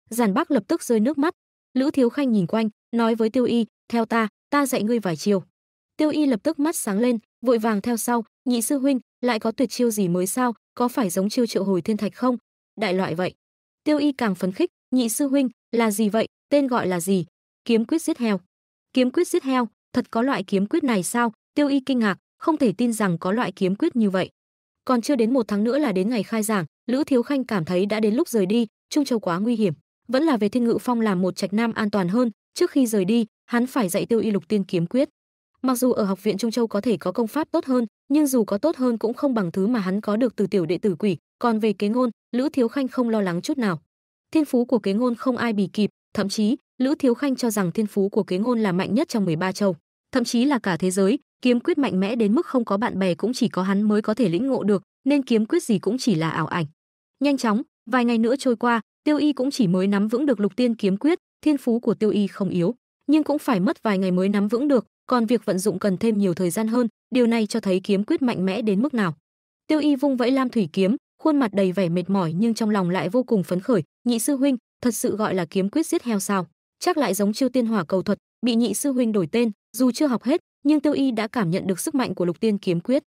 Speaker 1: giản bác lập tức rơi nước mắt lữ thiếu khanh nhìn quanh nói với tiêu y theo ta ta dạy ngươi vài chiêu. tiêu y lập tức mắt sáng lên vội vàng theo sau nhị sư huynh lại có tuyệt chiêu gì mới sao có phải giống chiêu triệu hồi thiên thạch không đại loại vậy tiêu y càng phấn khích nhị sư huynh là gì vậy tên gọi là gì kiếm quyết giết heo kiếm quyết giết heo thật có loại kiếm quyết này sao tiêu y kinh ngạc không thể tin rằng có loại kiếm quyết như vậy còn chưa đến một tháng nữa là đến ngày khai giảng lữ thiếu khanh cảm thấy đã đến lúc rời đi trung châu quá nguy hiểm vẫn là về thiên ngự phong làm một trạch nam an toàn hơn trước khi rời đi hắn phải dạy tiêu y lục tiên kiếm quyết mặc dù ở học viện trung châu có thể có công pháp tốt hơn nhưng dù có tốt hơn cũng không bằng thứ mà hắn có được từ tiểu đệ tử quỷ còn về kế ngôn lữ thiếu khanh không lo lắng chút nào thiên phú của kế ngôn không ai bì kịp thậm chí lữ thiếu khanh cho rằng thiên phú của kế ngôn là mạnh nhất trong 13 châu thậm chí là cả thế giới kiếm quyết mạnh mẽ đến mức không có bạn bè cũng chỉ có hắn mới có thể lĩnh ngộ được nên kiếm quyết gì cũng chỉ là ảo ảnh nhanh chóng Vài ngày nữa trôi qua, Tiêu Y cũng chỉ mới nắm vững được Lục Tiên kiếm quyết, thiên phú của Tiêu Y không yếu, nhưng cũng phải mất vài ngày mới nắm vững được, còn việc vận dụng cần thêm nhiều thời gian hơn, điều này cho thấy kiếm quyết mạnh mẽ đến mức nào. Tiêu Y vung vẫy Lam Thủy kiếm, khuôn mặt đầy vẻ mệt mỏi nhưng trong lòng lại vô cùng phấn khởi, nhị sư huynh, thật sự gọi là kiếm quyết giết heo sao? Chắc lại giống Chiêu Tiên Hỏa cầu thuật, bị nhị sư huynh đổi tên, dù chưa học hết, nhưng Tiêu Y đã cảm nhận được sức mạnh của Lục Tiên kiếm quyết.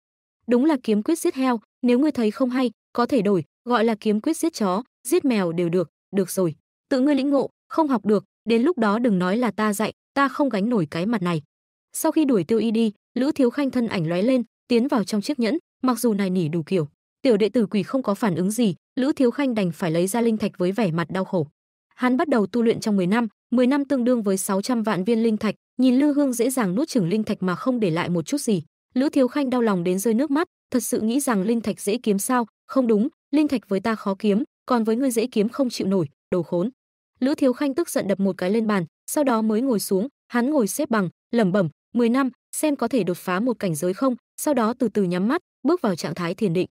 Speaker 1: Đúng là kiếm quyết giết heo, nếu ngươi thấy không hay, có thể đổi, gọi là kiếm quyết giết chó, giết mèo đều được, được rồi, tự ngươi lĩnh ngộ, không học được, đến lúc đó đừng nói là ta dạy, ta không gánh nổi cái mặt này. Sau khi đuổi Tiêu Y đi, Lữ Thiếu Khanh thân ảnh lóe lên, tiến vào trong chiếc nhẫn, mặc dù này nỉ đủ kiểu, tiểu đệ tử quỷ không có phản ứng gì, Lữ Thiếu Khanh đành phải lấy ra linh thạch với vẻ mặt đau khổ. Hắn bắt đầu tu luyện trong 10 năm, 10 năm tương đương với 600 vạn viên linh thạch, nhìn Lư Hương dễ dàng nuốt chửng linh thạch mà không để lại một chút gì. Lữ Thiếu Khanh đau lòng đến rơi nước mắt, thật sự nghĩ rằng linh thạch dễ kiếm sao? Không đúng, linh thạch với ta khó kiếm còn với ngươi dễ kiếm không chịu nổi đồ khốn lữ thiếu khanh tức giận đập một cái lên bàn sau đó mới ngồi xuống hắn ngồi xếp bằng lẩm bẩm 10 năm xem có thể đột phá một cảnh giới không sau đó từ từ nhắm mắt bước vào trạng thái thiền định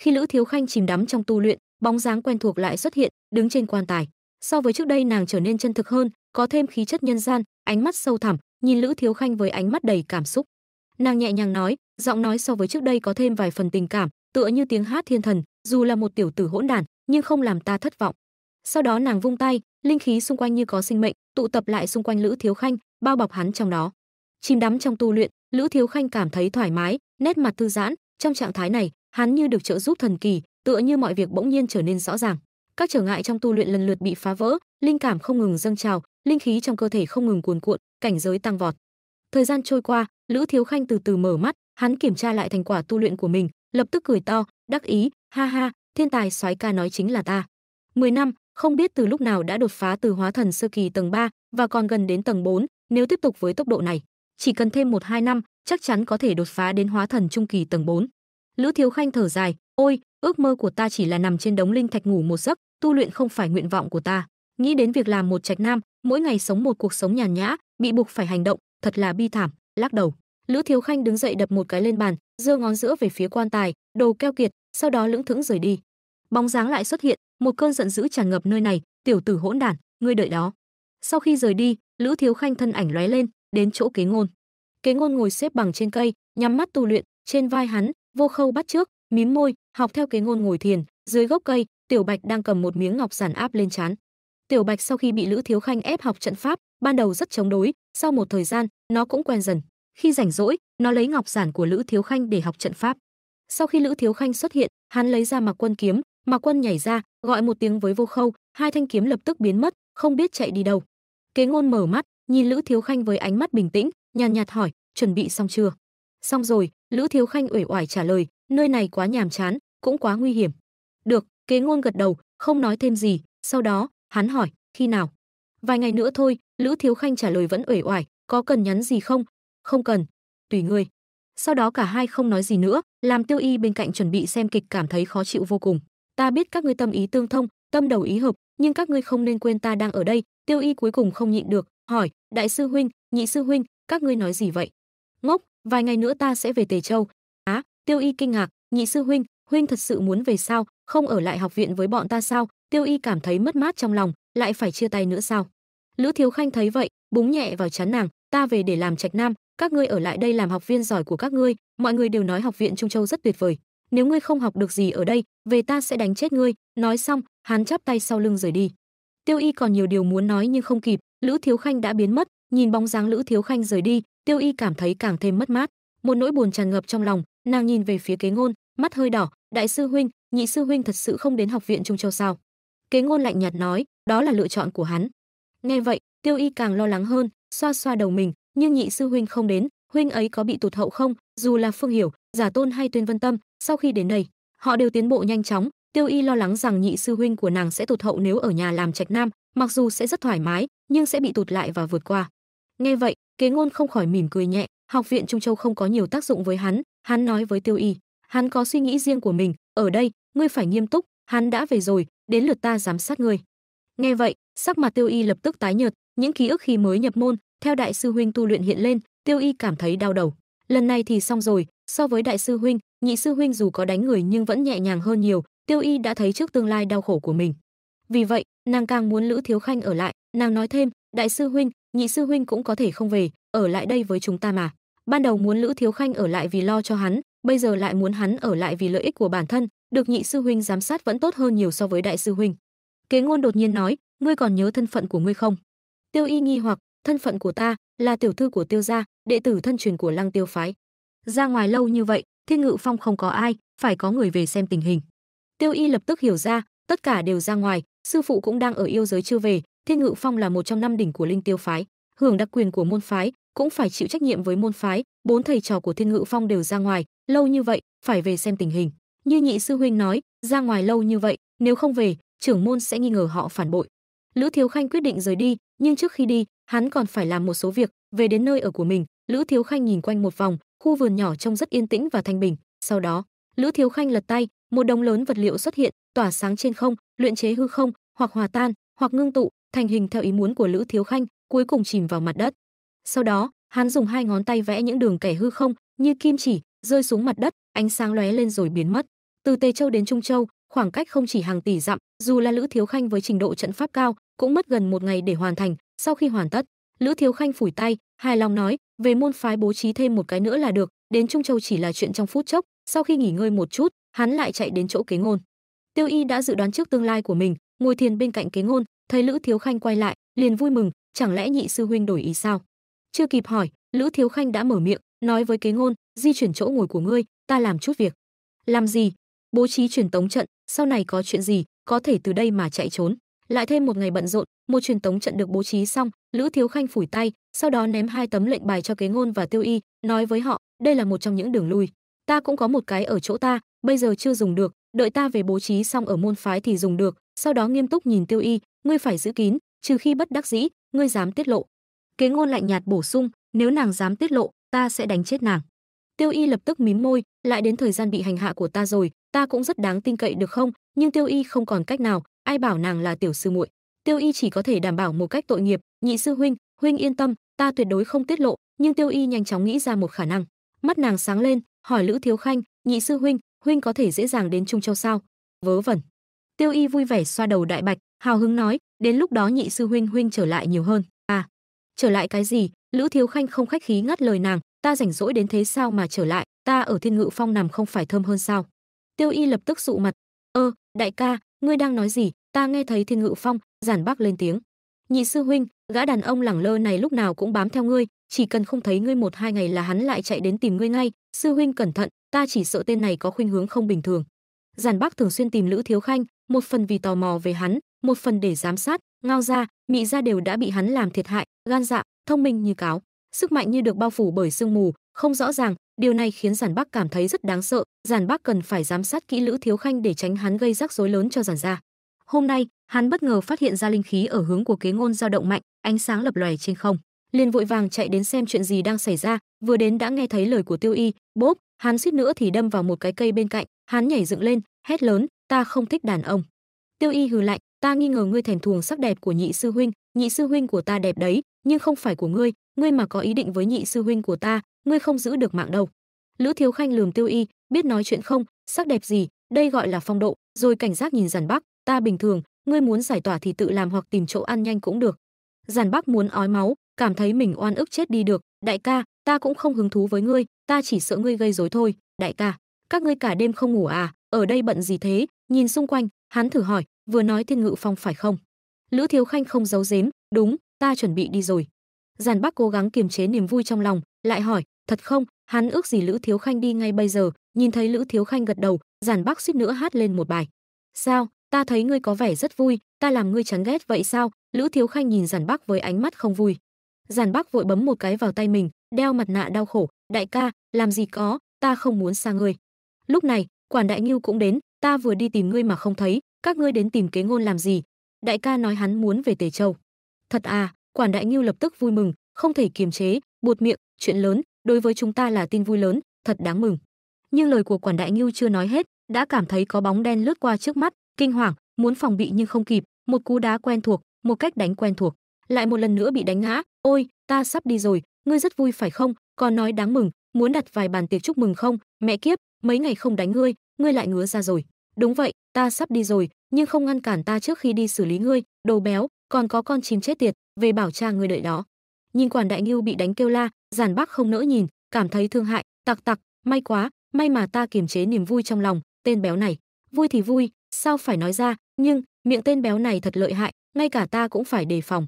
Speaker 1: khi lữ thiếu khanh chìm đắm trong tu luyện bóng dáng quen thuộc lại xuất hiện đứng trên quan tài so với trước đây nàng trở nên chân thực hơn có thêm khí chất nhân gian ánh mắt sâu thẳm nhìn lữ thiếu khanh với ánh mắt đầy cảm xúc nàng nhẹ nhàng nói giọng nói so với trước đây có thêm vài phần tình cảm tựa như tiếng hát thiên thần dù là một tiểu tử hỗn đản nhưng không làm ta thất vọng sau đó nàng vung tay linh khí xung quanh như có sinh mệnh tụ tập lại xung quanh lữ thiếu khanh bao bọc hắn trong đó chìm đắm trong tu luyện lữ thiếu khanh cảm thấy thoải mái nét mặt thư giãn trong trạng thái này hắn như được trợ giúp thần kỳ tựa như mọi việc bỗng nhiên trở nên rõ ràng các trở ngại trong tu luyện lần lượt bị phá vỡ linh cảm không ngừng dâng trào linh khí trong cơ thể không ngừng cuồn cuộn cảnh giới tăng vọt thời gian trôi qua lữ thiếu khanh từ từ mở mắt hắn kiểm tra lại thành quả tu luyện của mình lập tức cười to đắc ý ha ha thiên tài soái ca nói chính là ta 10 năm không biết từ lúc nào đã đột phá từ hóa thần sơ kỳ tầng 3 và còn gần đến tầng 4, nếu tiếp tục với tốc độ này chỉ cần thêm một hai năm chắc chắn có thể đột phá đến hóa thần trung kỳ tầng 4. lữ thiếu khanh thở dài ôi ước mơ của ta chỉ là nằm trên đống linh thạch ngủ một giấc tu luyện không phải nguyện vọng của ta nghĩ đến việc làm một trạch nam mỗi ngày sống một cuộc sống nhàn nhã bị buộc phải hành động thật là bi thảm lắc đầu lữ thiếu khanh đứng dậy đập một cái lên bàn giơ ngón giữa về phía quan tài đồ keo kiệt sau đó lững thững rời đi bóng dáng lại xuất hiện một cơn giận dữ tràn ngập nơi này tiểu tử hỗn đản ngươi đợi đó sau khi rời đi lữ thiếu khanh thân ảnh lóe lên đến chỗ kế ngôn kế ngôn ngồi xếp bằng trên cây nhắm mắt tu luyện trên vai hắn vô khâu bắt trước mím môi học theo kế ngôn ngồi thiền dưới gốc cây tiểu bạch đang cầm một miếng ngọc giản áp lên trán tiểu bạch sau khi bị lữ thiếu khanh ép học trận pháp ban đầu rất chống đối sau một thời gian nó cũng quen dần khi rảnh rỗi nó lấy ngọc giản của lữ thiếu khanh để học trận pháp sau khi lữ thiếu khanh xuất hiện hắn lấy ra mặc quân kiếm mặc quân nhảy ra gọi một tiếng với vô khâu hai thanh kiếm lập tức biến mất không biết chạy đi đâu kế ngôn mở mắt nhìn lữ thiếu khanh với ánh mắt bình tĩnh nhàn nhạt hỏi chuẩn bị xong chưa xong rồi lữ thiếu khanh uể oải trả lời nơi này quá nhàm chán cũng quá nguy hiểm được kế ngôn gật đầu không nói thêm gì sau đó hắn hỏi khi nào vài ngày nữa thôi lữ thiếu khanh trả lời vẫn uể oải có cần nhắn gì không không cần tùy ngươi sau đó cả hai không nói gì nữa làm tiêu y bên cạnh chuẩn bị xem kịch cảm thấy khó chịu vô cùng ta biết các ngươi tâm ý tương thông tâm đầu ý hợp nhưng các ngươi không nên quên ta đang ở đây tiêu y cuối cùng không nhịn được hỏi đại sư huynh nhị sư huynh các ngươi nói gì vậy ngốc vài ngày nữa ta sẽ về tề châu á tiêu y kinh ngạc nhị sư huynh huynh thật sự muốn về sao không ở lại học viện với bọn ta sao tiêu y cảm thấy mất mát trong lòng lại phải chia tay nữa sao lữ thiếu khanh thấy vậy búng nhẹ vào chán nàng ta về để làm trạch nam các ngươi ở lại đây làm học viên giỏi của các ngươi mọi người đều nói học viện trung châu rất tuyệt vời nếu ngươi không học được gì ở đây về ta sẽ đánh chết ngươi nói xong hắn chắp tay sau lưng rời đi tiêu y còn nhiều điều muốn nói nhưng không kịp lữ thiếu khanh đã biến mất nhìn bóng dáng lữ thiếu khanh rời đi tiêu y cảm thấy càng thêm mất mát một nỗi buồn tràn ngập trong lòng nàng nhìn về phía kế ngôn mắt hơi đỏ đại sư huynh nhị sư huynh thật sự không đến học viện trung châu sao kế ngôn lạnh nhạt nói đó là lựa chọn của hắn nghe vậy tiêu y càng lo lắng hơn xoa xoa đầu mình nhưng nhị sư huynh không đến huynh ấy có bị tụt hậu không dù là phương hiểu giả tôn hay tuyên vân tâm sau khi đến đây họ đều tiến bộ nhanh chóng tiêu y lo lắng rằng nhị sư huynh của nàng sẽ tụt hậu nếu ở nhà làm trạch nam mặc dù sẽ rất thoải mái nhưng sẽ bị tụt lại và vượt qua nghe vậy kế ngôn không khỏi mỉm cười nhẹ học viện trung châu không có nhiều tác dụng với hắn hắn nói với tiêu y hắn có suy nghĩ riêng của mình ở đây ngươi phải nghiêm túc hắn đã về rồi đến lượt ta giám sát ngươi nghe vậy sắc mặt tiêu y lập tức tái nhợt những ký ức khi mới nhập môn theo đại sư huynh tu luyện hiện lên, Tiêu Y cảm thấy đau đầu. Lần này thì xong rồi, so với đại sư huynh, nhị sư huynh dù có đánh người nhưng vẫn nhẹ nhàng hơn nhiều, Tiêu Y đã thấy trước tương lai đau khổ của mình. Vì vậy, nàng càng muốn Lữ Thiếu Khanh ở lại, nàng nói thêm, đại sư huynh, nhị sư huynh cũng có thể không về, ở lại đây với chúng ta mà. Ban đầu muốn Lữ Thiếu Khanh ở lại vì lo cho hắn, bây giờ lại muốn hắn ở lại vì lợi ích của bản thân, được nhị sư huynh giám sát vẫn tốt hơn nhiều so với đại sư huynh. Kế ngôn đột nhiên nói, ngươi còn nhớ thân phận của ngươi không? Tiêu Y nghi hoặc, thân phận của ta là tiểu thư của tiêu gia đệ tử thân truyền của lăng tiêu phái ra ngoài lâu như vậy thiên ngự phong không có ai phải có người về xem tình hình tiêu y lập tức hiểu ra tất cả đều ra ngoài sư phụ cũng đang ở yêu giới chưa về thiên ngự phong là một trong năm đỉnh của linh tiêu phái hưởng đặc quyền của môn phái cũng phải chịu trách nhiệm với môn phái bốn thầy trò của thiên ngự phong đều ra ngoài lâu như vậy phải về xem tình hình như nhị sư huynh nói ra ngoài lâu như vậy nếu không về trưởng môn sẽ nghi ngờ họ phản bội lữ thiếu khanh quyết định rời đi nhưng trước khi đi hắn còn phải làm một số việc về đến nơi ở của mình lữ thiếu khanh nhìn quanh một vòng khu vườn nhỏ trông rất yên tĩnh và thanh bình sau đó lữ thiếu khanh lật tay một đống lớn vật liệu xuất hiện tỏa sáng trên không luyện chế hư không hoặc hòa tan hoặc ngưng tụ thành hình theo ý muốn của lữ thiếu khanh cuối cùng chìm vào mặt đất sau đó hắn dùng hai ngón tay vẽ những đường kẻ hư không như kim chỉ rơi xuống mặt đất ánh sáng lóe lên rồi biến mất từ Tây châu đến trung châu khoảng cách không chỉ hàng tỷ dặm dù là lữ thiếu khanh với trình độ trận pháp cao cũng mất gần một ngày để hoàn thành sau khi hoàn tất, Lữ Thiếu Khanh phủi tay, hài lòng nói, về môn phái bố trí thêm một cái nữa là được, đến Trung Châu chỉ là chuyện trong phút chốc, sau khi nghỉ ngơi một chút, hắn lại chạy đến chỗ Kế Ngôn. Tiêu Y đã dự đoán trước tương lai của mình, ngồi thiền bên cạnh Kế Ngôn, thấy Lữ Thiếu Khanh quay lại, liền vui mừng, chẳng lẽ nhị sư huynh đổi ý sao? Chưa kịp hỏi, Lữ Thiếu Khanh đã mở miệng, nói với Kế Ngôn, di chuyển chỗ ngồi của ngươi, ta làm chút việc. Làm gì? Bố trí truyền tống trận, sau này có chuyện gì, có thể từ đây mà chạy trốn lại thêm một ngày bận rộn một truyền tống trận được bố trí xong lữ thiếu khanh phủi tay sau đó ném hai tấm lệnh bài cho kế ngôn và tiêu y nói với họ đây là một trong những đường lui ta cũng có một cái ở chỗ ta bây giờ chưa dùng được đợi ta về bố trí xong ở môn phái thì dùng được sau đó nghiêm túc nhìn tiêu y ngươi phải giữ kín trừ khi bất đắc dĩ ngươi dám tiết lộ kế ngôn lạnh nhạt bổ sung nếu nàng dám tiết lộ ta sẽ đánh chết nàng tiêu y lập tức mím môi lại đến thời gian bị hành hạ của ta rồi ta cũng rất đáng tin cậy được không nhưng tiêu y không còn cách nào ai bảo nàng là tiểu sư muội tiêu y chỉ có thể đảm bảo một cách tội nghiệp nhị sư huynh huynh yên tâm ta tuyệt đối không tiết lộ nhưng tiêu y nhanh chóng nghĩ ra một khả năng mắt nàng sáng lên hỏi lữ thiếu khanh nhị sư huynh huynh có thể dễ dàng đến trung châu sao vớ vẩn tiêu y vui vẻ xoa đầu đại bạch hào hứng nói đến lúc đó nhị sư huynh huynh trở lại nhiều hơn à trở lại cái gì lữ thiếu khanh không khách khí ngắt lời nàng ta rảnh rỗi đến thế sao mà trở lại ta ở thiên ngự phong nằm không phải thơm hơn sao tiêu y lập tức dụ mặt ơ đại ca ngươi đang nói gì ta nghe thấy thiên ngự phong giản bác lên tiếng nhị sư huynh gã đàn ông lẳng lơ này lúc nào cũng bám theo ngươi chỉ cần không thấy ngươi một hai ngày là hắn lại chạy đến tìm ngươi ngay sư huynh cẩn thận ta chỉ sợ tên này có khuynh hướng không bình thường giản bác thường xuyên tìm lữ thiếu khanh một phần vì tò mò về hắn một phần để giám sát ngao ra mị ra đều đã bị hắn làm thiệt hại gan dạ thông minh như cáo sức mạnh như được bao phủ bởi sương mù không rõ ràng Điều này khiến Giản Bắc cảm thấy rất đáng sợ, Giản Bắc cần phải giám sát kỹ Lữ Thiếu Khanh để tránh hắn gây rắc rối lớn cho Giản gia. Hôm nay, hắn bất ngờ phát hiện ra linh khí ở hướng của Kế Ngôn dao động mạnh, ánh sáng lập lòe trên không, liền vội vàng chạy đến xem chuyện gì đang xảy ra, vừa đến đã nghe thấy lời của Tiêu Y, bốp, hắn suýt nữa thì đâm vào một cái cây bên cạnh, hắn nhảy dựng lên, hét lớn, ta không thích đàn ông. Tiêu Y hừ lạnh, ta nghi ngờ ngươi thèm thuồng sắc đẹp của nhị sư huynh, nhị sư huynh của ta đẹp đấy, nhưng không phải của ngươi, ngươi mà có ý định với nhị sư huynh của ta ngươi không giữ được mạng đâu lữ thiếu khanh lườm tiêu y biết nói chuyện không sắc đẹp gì đây gọi là phong độ rồi cảnh giác nhìn giản bắc ta bình thường ngươi muốn giải tỏa thì tự làm hoặc tìm chỗ ăn nhanh cũng được giản bắc muốn ói máu cảm thấy mình oan ức chết đi được đại ca ta cũng không hứng thú với ngươi ta chỉ sợ ngươi gây rối thôi đại ca các ngươi cả đêm không ngủ à ở đây bận gì thế nhìn xung quanh hắn thử hỏi vừa nói thiên ngự phong phải không lữ thiếu khanh không giấu giếm đúng ta chuẩn bị đi rồi giản bắc cố gắng kiềm chế niềm vui trong lòng lại hỏi thật không hắn ước gì lữ thiếu khanh đi ngay bây giờ nhìn thấy lữ thiếu khanh gật đầu giản bắc suýt nữa hát lên một bài sao ta thấy ngươi có vẻ rất vui ta làm ngươi chán ghét vậy sao lữ thiếu khanh nhìn giản bắc với ánh mắt không vui giản bắc vội bấm một cái vào tay mình đeo mặt nạ đau khổ đại ca làm gì có ta không muốn xa ngươi lúc này quản đại nghiêu cũng đến ta vừa đi tìm ngươi mà không thấy các ngươi đến tìm kế ngôn làm gì đại ca nói hắn muốn về tề châu thật à Quản Đại Ngưu lập tức vui mừng, không thể kiềm chế, buột miệng, chuyện lớn, đối với chúng ta là tin vui lớn, thật đáng mừng. Nhưng lời của Quản Đại Ngưu chưa nói hết, đã cảm thấy có bóng đen lướt qua trước mắt, kinh hoàng, muốn phòng bị nhưng không kịp, một cú đá quen thuộc, một cách đánh quen thuộc, lại một lần nữa bị đánh ngã. "Ôi, ta sắp đi rồi, ngươi rất vui phải không? Còn nói đáng mừng, muốn đặt vài bàn tiệc chúc mừng không? Mẹ kiếp, mấy ngày không đánh ngươi, ngươi lại ngứa ra rồi." "Đúng vậy, ta sắp đi rồi, nhưng không ngăn cản ta trước khi đi xử lý ngươi, đồ béo, còn có con chim chết tiệt về bảo cha người đợi đó nhìn quản đại ngưu bị đánh kêu la giản bác không nỡ nhìn cảm thấy thương hại tặc tặc may quá may mà ta kiềm chế niềm vui trong lòng tên béo này vui thì vui sao phải nói ra nhưng miệng tên béo này thật lợi hại ngay cả ta cũng phải đề phòng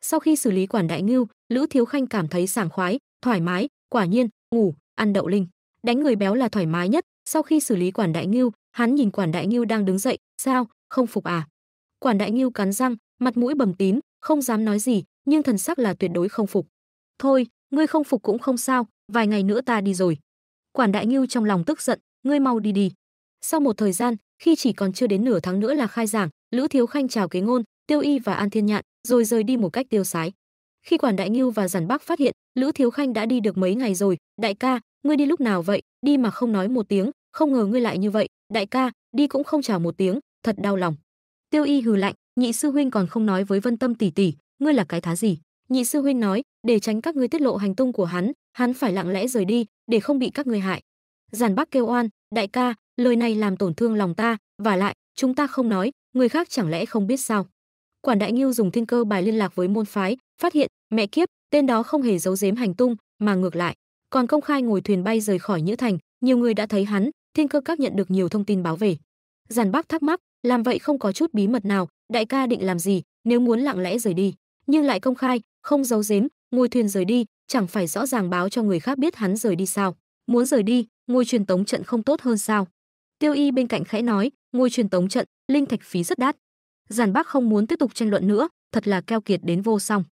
Speaker 1: sau khi xử lý quản đại ngưu lữ thiếu khanh cảm thấy sảng khoái thoải mái quả nhiên ngủ ăn đậu linh đánh người béo là thoải mái nhất sau khi xử lý quản đại ngưu hắn nhìn quản đại ngưu đang đứng dậy sao không phục à Quản Đại Ngưu cắn răng, mặt mũi bầm tím, không dám nói gì, nhưng thần sắc là tuyệt đối không phục. "Thôi, ngươi không phục cũng không sao, vài ngày nữa ta đi rồi." Quản Đại Ngưu trong lòng tức giận, "Ngươi mau đi đi." Sau một thời gian, khi chỉ còn chưa đến nửa tháng nữa là khai giảng, Lữ Thiếu Khanh chào Kế Ngôn, Tiêu Y và An Thiên Nhạn, rồi rời đi một cách tiêu sái. Khi Quản Đại Ngưu và Giản Bắc phát hiện, Lữ Thiếu Khanh đã đi được mấy ngày rồi, "Đại ca, ngươi đi lúc nào vậy? Đi mà không nói một tiếng, không ngờ ngươi lại như vậy, đại ca, đi cũng không chào một tiếng, thật đau lòng." Tiêu Y hừ lạnh, nhị sư huynh còn không nói với Vân Tâm tỷ tỷ, ngươi là cái thá gì? Nhị sư huynh nói, để tránh các ngươi tiết lộ hành tung của hắn, hắn phải lặng lẽ rời đi, để không bị các ngươi hại. Giản Bắc kêu oan, đại ca, lời này làm tổn thương lòng ta, và lại, chúng ta không nói, người khác chẳng lẽ không biết sao? Quản Đại Nghiêu dùng thiên cơ bài liên lạc với môn phái, phát hiện, mẹ kiếp, tên đó không hề giấu giếm hành tung, mà ngược lại, còn công khai ngồi thuyền bay rời khỏi Nhữ Thành, nhiều người đã thấy hắn, thiên cơ các nhận được nhiều thông tin báo về. Giản Bắc thắc mắc, làm vậy không có chút bí mật nào đại ca định làm gì nếu muốn lặng lẽ rời đi nhưng lại công khai không giấu giếm ngồi thuyền rời đi chẳng phải rõ ràng báo cho người khác biết hắn rời đi sao muốn rời đi ngôi truyền tống trận không tốt hơn sao tiêu y bên cạnh khẽ nói ngôi truyền tống trận linh thạch phí rất đắt giản bác không muốn tiếp tục tranh luận nữa thật là keo kiệt đến vô song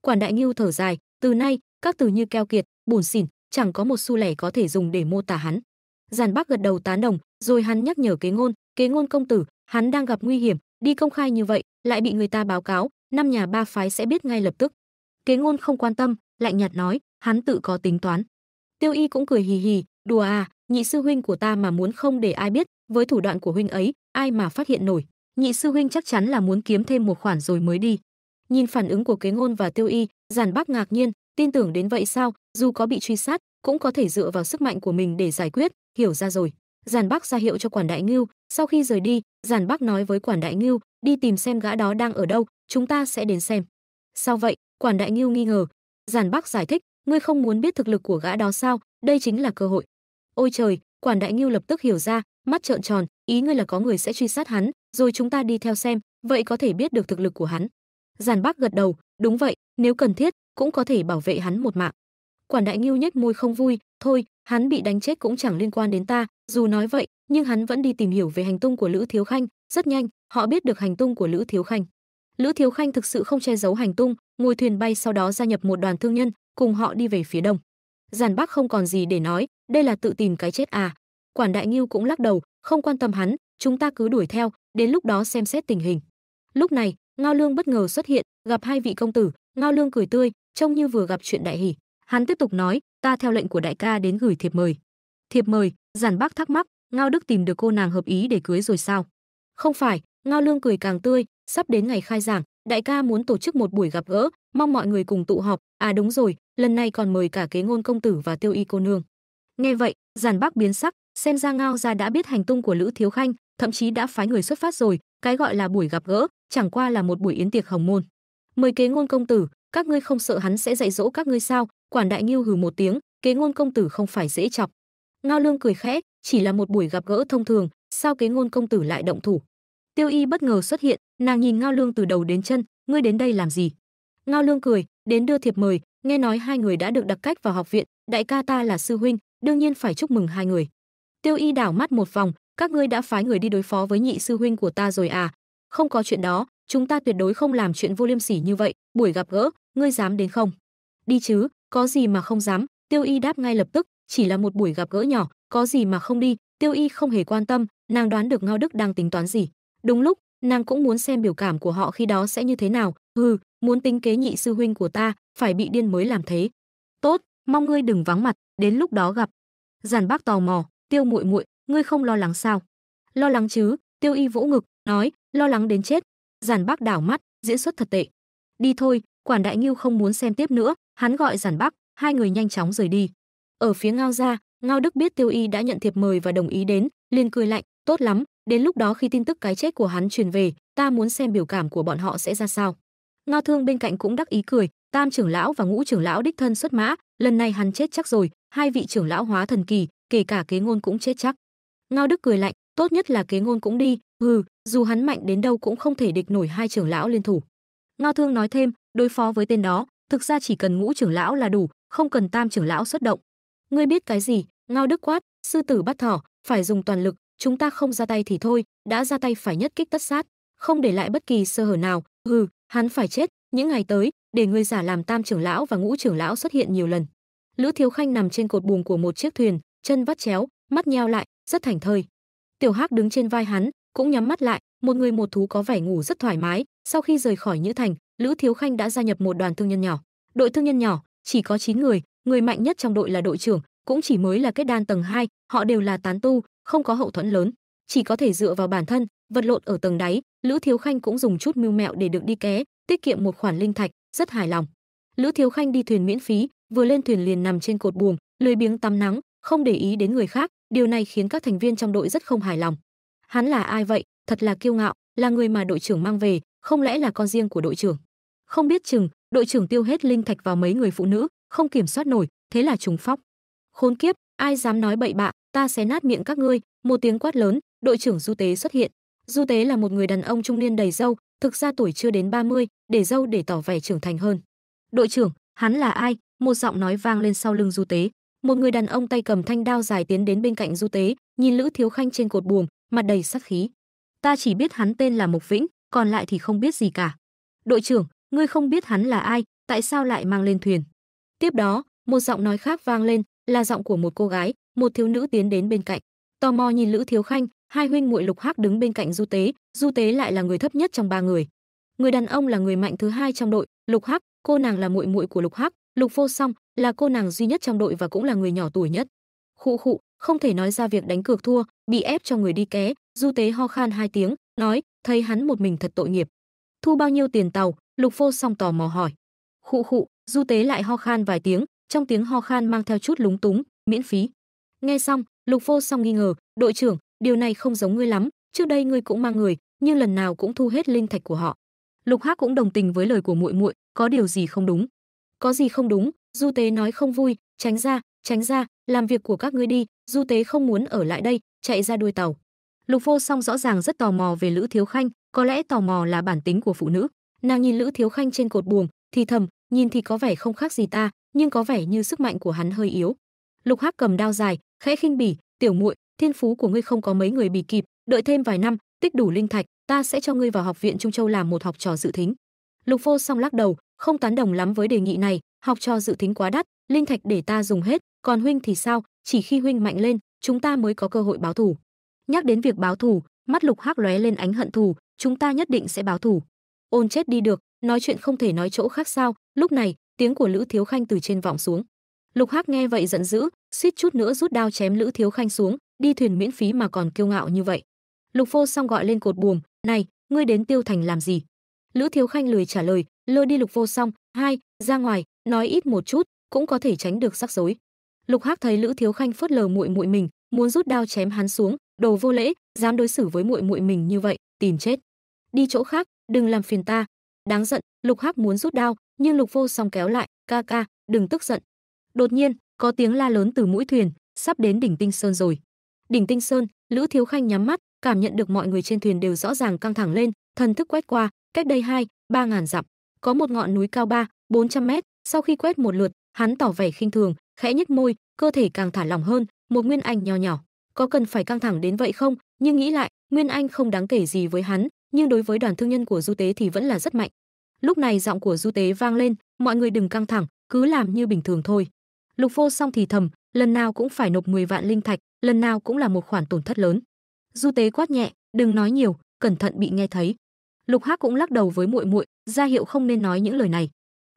Speaker 1: quản đại ngưu thở dài từ nay các từ như keo kiệt bùn xỉn chẳng có một xu lẻ có thể dùng để mô tả hắn giản bác gật đầu tán đồng rồi hắn nhắc nhở kế ngôn kế ngôn công tử hắn đang gặp nguy hiểm đi công khai như vậy lại bị người ta báo cáo năm nhà ba phái sẽ biết ngay lập tức kế ngôn không quan tâm lạnh nhạt nói hắn tự có tính toán tiêu y cũng cười hì hì đùa à nhị sư huynh của ta mà muốn không để ai biết với thủ đoạn của huynh ấy ai mà phát hiện nổi nhị sư huynh chắc chắn là muốn kiếm thêm một khoản rồi mới đi nhìn phản ứng của kế ngôn và tiêu y giản bác ngạc nhiên tin tưởng đến vậy sao dù có bị truy sát cũng có thể dựa vào sức mạnh của mình để giải quyết hiểu ra rồi giản bắc ra hiệu cho quản đại ngưu sau khi rời đi giản bắc nói với quản đại ngưu đi tìm xem gã đó đang ở đâu chúng ta sẽ đến xem sao vậy quản đại ngưu nghi ngờ giản bắc giải thích ngươi không muốn biết thực lực của gã đó sao đây chính là cơ hội ôi trời quản đại ngưu lập tức hiểu ra mắt trợn tròn ý ngươi là có người sẽ truy sát hắn rồi chúng ta đi theo xem vậy có thể biết được thực lực của hắn giản bắc gật đầu đúng vậy nếu cần thiết cũng có thể bảo vệ hắn một mạng Quản Đại Ngưu nhếch môi không vui, thôi, hắn bị đánh chết cũng chẳng liên quan đến ta, dù nói vậy, nhưng hắn vẫn đi tìm hiểu về hành tung của Lữ Thiếu Khanh, rất nhanh, họ biết được hành tung của Lữ Thiếu Khanh. Lữ Thiếu Khanh thực sự không che giấu hành tung, ngồi thuyền bay sau đó gia nhập một đoàn thương nhân, cùng họ đi về phía đông. Giản bác không còn gì để nói, đây là tự tìm cái chết à. Quản Đại Ngưu cũng lắc đầu, không quan tâm hắn, chúng ta cứ đuổi theo, đến lúc đó xem xét tình hình. Lúc này, Ngao Lương bất ngờ xuất hiện, gặp hai vị công tử, Ngao Lương cười tươi, trông như vừa gặp chuyện đại hỉ. Hắn tiếp tục nói, ta theo lệnh của đại ca đến gửi thiệp mời. Thiệp mời, giản bác thắc mắc, Ngao Đức tìm được cô nàng hợp ý để cưới rồi sao? Không phải, Ngao Lương cười càng tươi, sắp đến ngày khai giảng, đại ca muốn tổ chức một buổi gặp gỡ, mong mọi người cùng tụ họp, à đúng rồi, lần này còn mời cả kế ngôn công tử và tiêu y cô nương. Nghe vậy, giản bác biến sắc, xem ra Ngao gia đã biết hành tung của Lữ Thiếu Khanh, thậm chí đã phái người xuất phát rồi, cái gọi là buổi gặp gỡ, chẳng qua là một buổi yến tiệc hồng môn. Mời kế ngôn công tử, các ngươi không sợ hắn sẽ dạy dỗ các ngươi sao quản đại nghiêu hừ một tiếng kế ngôn công tử không phải dễ chọc ngao lương cười khẽ chỉ là một buổi gặp gỡ thông thường sao kế ngôn công tử lại động thủ tiêu y bất ngờ xuất hiện nàng nhìn ngao lương từ đầu đến chân ngươi đến đây làm gì ngao lương cười đến đưa thiệp mời nghe nói hai người đã được đặc cách vào học viện đại ca ta là sư huynh đương nhiên phải chúc mừng hai người tiêu y đảo mắt một vòng các ngươi đã phái người đi đối phó với nhị sư huynh của ta rồi à không có chuyện đó chúng ta tuyệt đối không làm chuyện vô liêm sỉ như vậy buổi gặp gỡ ngươi dám đến không đi chứ có gì mà không dám tiêu y đáp ngay lập tức chỉ là một buổi gặp gỡ nhỏ có gì mà không đi tiêu y không hề quan tâm nàng đoán được ngao đức đang tính toán gì đúng lúc nàng cũng muốn xem biểu cảm của họ khi đó sẽ như thế nào hừ muốn tính kế nhị sư huynh của ta phải bị điên mới làm thế tốt mong ngươi đừng vắng mặt đến lúc đó gặp giản bác tò mò tiêu muội muội ngươi không lo lắng sao lo lắng chứ tiêu y vỗ ngực nói lo lắng đến chết Giản bác đảo mắt, diễn xuất thật tệ. Đi thôi, quản đại nghiêu không muốn xem tiếp nữa, hắn gọi Giản bác, hai người nhanh chóng rời đi. Ở phía Ngao gia, Ngao Đức biết Tiêu Y đã nhận thiệp mời và đồng ý đến, liền cười lạnh, tốt lắm, đến lúc đó khi tin tức cái chết của hắn truyền về, ta muốn xem biểu cảm của bọn họ sẽ ra sao. Ngao Thương bên cạnh cũng đắc ý cười, Tam trưởng lão và Ngũ trưởng lão đích thân xuất mã, lần này hắn chết chắc rồi, hai vị trưởng lão hóa thần kỳ, kể cả kế ngôn cũng chết chắc. Ngao Đức cười lạnh, tốt nhất là kế ngôn cũng đi hừ dù hắn mạnh đến đâu cũng không thể địch nổi hai trưởng lão liên thủ ngao thương nói thêm đối phó với tên đó thực ra chỉ cần ngũ trưởng lão là đủ không cần tam trưởng lão xuất động ngươi biết cái gì ngao đức quát sư tử bắt thỏ phải dùng toàn lực chúng ta không ra tay thì thôi đã ra tay phải nhất kích tất sát không để lại bất kỳ sơ hở nào hừ hắn phải chết những ngày tới để ngươi giả làm tam trưởng lão và ngũ trưởng lão xuất hiện nhiều lần lữ thiếu khanh nằm trên cột buồng của một chiếc thuyền chân vắt chéo mắt nheo lại rất thành thơi Tiểu Hắc đứng trên vai hắn, cũng nhắm mắt lại, một người một thú có vẻ ngủ rất thoải mái, sau khi rời khỏi Nhữ Thành, Lữ Thiếu Khanh đã gia nhập một đoàn thương nhân nhỏ. Đội thương nhân nhỏ chỉ có 9 người, người mạnh nhất trong đội là đội trưởng, cũng chỉ mới là kết đan tầng 2, họ đều là tán tu, không có hậu thuẫn lớn, chỉ có thể dựa vào bản thân, vật lộn ở tầng đáy, Lữ Thiếu Khanh cũng dùng chút mưu mẹo để được đi ké, tiết kiệm một khoản linh thạch, rất hài lòng. Lữ Thiếu Khanh đi thuyền miễn phí, vừa lên thuyền liền nằm trên cột buồng, lười biếng tắm nắng, không để ý đến người khác, Điều này khiến các thành viên trong đội rất không hài lòng. Hắn là ai vậy, thật là kiêu ngạo, là người mà đội trưởng mang về, không lẽ là con riêng của đội trưởng? Không biết chừng, đội trưởng tiêu hết linh thạch vào mấy người phụ nữ, không kiểm soát nổi, thế là trùng phóc. Khốn kiếp, ai dám nói bậy bạ, ta xé nát miệng các ngươi, một tiếng quát lớn, đội trưởng Du Tế xuất hiện. Du Tế là một người đàn ông trung niên đầy râu, thực ra tuổi chưa đến 30, để râu để tỏ vẻ trưởng thành hơn. "Đội trưởng, hắn là ai?" Một giọng nói vang lên sau lưng Du Tế một người đàn ông tay cầm thanh đao dài tiến đến bên cạnh du tế nhìn lữ thiếu khanh trên cột buồng mặt đầy sắc khí ta chỉ biết hắn tên là mộc vĩnh còn lại thì không biết gì cả đội trưởng ngươi không biết hắn là ai tại sao lại mang lên thuyền tiếp đó một giọng nói khác vang lên là giọng của một cô gái một thiếu nữ tiến đến bên cạnh tò mò nhìn lữ thiếu khanh hai huynh muội lục hắc đứng bên cạnh du tế du tế lại là người thấp nhất trong ba người người đàn ông là người mạnh thứ hai trong đội lục hắc cô nàng là muội muội của lục hắc Lục Vô Song là cô nàng duy nhất trong đội và cũng là người nhỏ tuổi nhất. Khụ khụ, không thể nói ra việc đánh cược thua, bị ép cho người đi ké, Du Tế ho khan hai tiếng, nói, thấy hắn một mình thật tội nghiệp. Thu bao nhiêu tiền tàu? Lục Vô Song tò mò hỏi. Khụ khụ, Du Tế lại ho khan vài tiếng, trong tiếng ho khan mang theo chút lúng túng, miễn phí. Nghe xong, Lục Vô Song nghi ngờ, đội trưởng, điều này không giống ngươi lắm, trước đây ngươi cũng mang người, nhưng lần nào cũng thu hết linh thạch của họ. Lục Hắc cũng đồng tình với lời của muội muội, có điều gì không đúng có gì không đúng du tế nói không vui tránh ra tránh ra làm việc của các ngươi đi du tế không muốn ở lại đây chạy ra đuôi tàu lục vô song rõ ràng rất tò mò về lữ thiếu khanh có lẽ tò mò là bản tính của phụ nữ nàng nhìn lữ thiếu khanh trên cột buồng thì thầm nhìn thì có vẻ không khác gì ta nhưng có vẻ như sức mạnh của hắn hơi yếu lục hắc cầm đao dài khẽ khinh bỉ tiểu muội thiên phú của ngươi không có mấy người bì kịp đợi thêm vài năm tích đủ linh thạch ta sẽ cho ngươi vào học viện trung châu làm một học trò dự thính lục vô song lắc đầu không tán đồng lắm với đề nghị này học cho dự tính quá đắt linh thạch để ta dùng hết còn huynh thì sao chỉ khi huynh mạnh lên chúng ta mới có cơ hội báo thù nhắc đến việc báo thù mắt lục hắc lóe lên ánh hận thù chúng ta nhất định sẽ báo thù ôn chết đi được nói chuyện không thể nói chỗ khác sao lúc này tiếng của lữ thiếu khanh từ trên vọng xuống lục hắc nghe vậy giận dữ suýt chút nữa rút đao chém lữ thiếu khanh xuống đi thuyền miễn phí mà còn kiêu ngạo như vậy lục vô xong gọi lên cột buồm này ngươi đến tiêu thành làm gì lữ thiếu khanh lười trả lời lôi đi lục vô song hai ra ngoài nói ít một chút cũng có thể tránh được rắc rối lục hắc thấy lữ thiếu khanh phớt lờ muội muội mình muốn rút đao chém hắn xuống đồ vô lễ dám đối xử với muội muội mình như vậy tìm chết đi chỗ khác đừng làm phiền ta đáng giận lục hắc muốn rút đao nhưng lục vô song kéo lại ca ca đừng tức giận đột nhiên có tiếng la lớn từ mũi thuyền sắp đến đỉnh tinh sơn rồi đỉnh tinh sơn lữ thiếu khanh nhắm mắt cảm nhận được mọi người trên thuyền đều rõ ràng căng thẳng lên thần thức quét qua cách đây hai ba ngàn dặm có một ngọn núi cao ba bốn trăm mét sau khi quét một lượt hắn tỏ vẻ khinh thường khẽ nhếch môi cơ thể càng thả lỏng hơn một nguyên anh nho nhỏ có cần phải căng thẳng đến vậy không nhưng nghĩ lại nguyên anh không đáng kể gì với hắn nhưng đối với đoàn thương nhân của du tế thì vẫn là rất mạnh lúc này giọng của du tế vang lên mọi người đừng căng thẳng cứ làm như bình thường thôi lục vô xong thì thầm lần nào cũng phải nộp 10 vạn linh thạch lần nào cũng là một khoản tổn thất lớn du tế quát nhẹ đừng nói nhiều cẩn thận bị nghe thấy lục hắc cũng lắc đầu với muội muội ra hiệu không nên nói những lời này.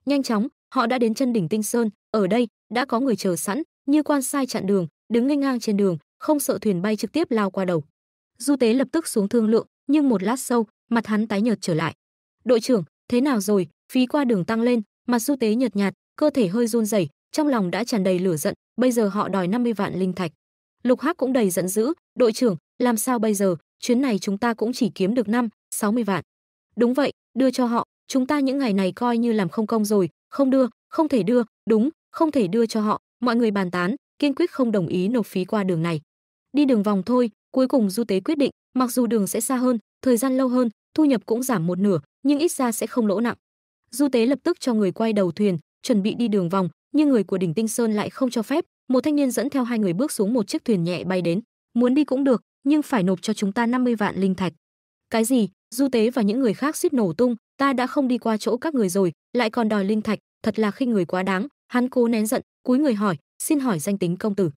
Speaker 1: Nhanh chóng, họ đã đến chân đỉnh Tinh Sơn, ở đây đã có người chờ sẵn, như quan sai chặn đường, đứng nghênh ngang trên đường, không sợ thuyền bay trực tiếp lao qua đầu. Du Tế lập tức xuống thương lượng, nhưng một lát sau, mặt hắn tái nhợt trở lại. "Đội trưởng, thế nào rồi?" Phí qua đường tăng lên, mặt Du Tế nhợt nhạt, cơ thể hơi run rẩy, trong lòng đã tràn đầy lửa giận, bây giờ họ đòi 50 vạn linh thạch. Lục Hắc cũng đầy giận dữ, "Đội trưởng, làm sao bây giờ? Chuyến này chúng ta cũng chỉ kiếm được 5, 60 vạn." "Đúng vậy, đưa cho họ, chúng ta những ngày này coi như làm không công rồi không đưa không thể đưa đúng không thể đưa cho họ mọi người bàn tán kiên quyết không đồng ý nộp phí qua đường này đi đường vòng thôi cuối cùng du tế quyết định mặc dù đường sẽ xa hơn thời gian lâu hơn thu nhập cũng giảm một nửa nhưng ít ra sẽ không lỗ nặng du tế lập tức cho người quay đầu thuyền chuẩn bị đi đường vòng nhưng người của đỉnh tinh sơn lại không cho phép một thanh niên dẫn theo hai người bước xuống một chiếc thuyền nhẹ bay đến muốn đi cũng được nhưng phải nộp cho chúng ta 50 vạn linh thạch cái gì du tế và những người khác suýt nổ tung ta đã không đi qua chỗ các người rồi lại còn đòi linh thạch thật là khinh người quá đáng hắn cố nén giận cúi người hỏi xin hỏi danh tính công tử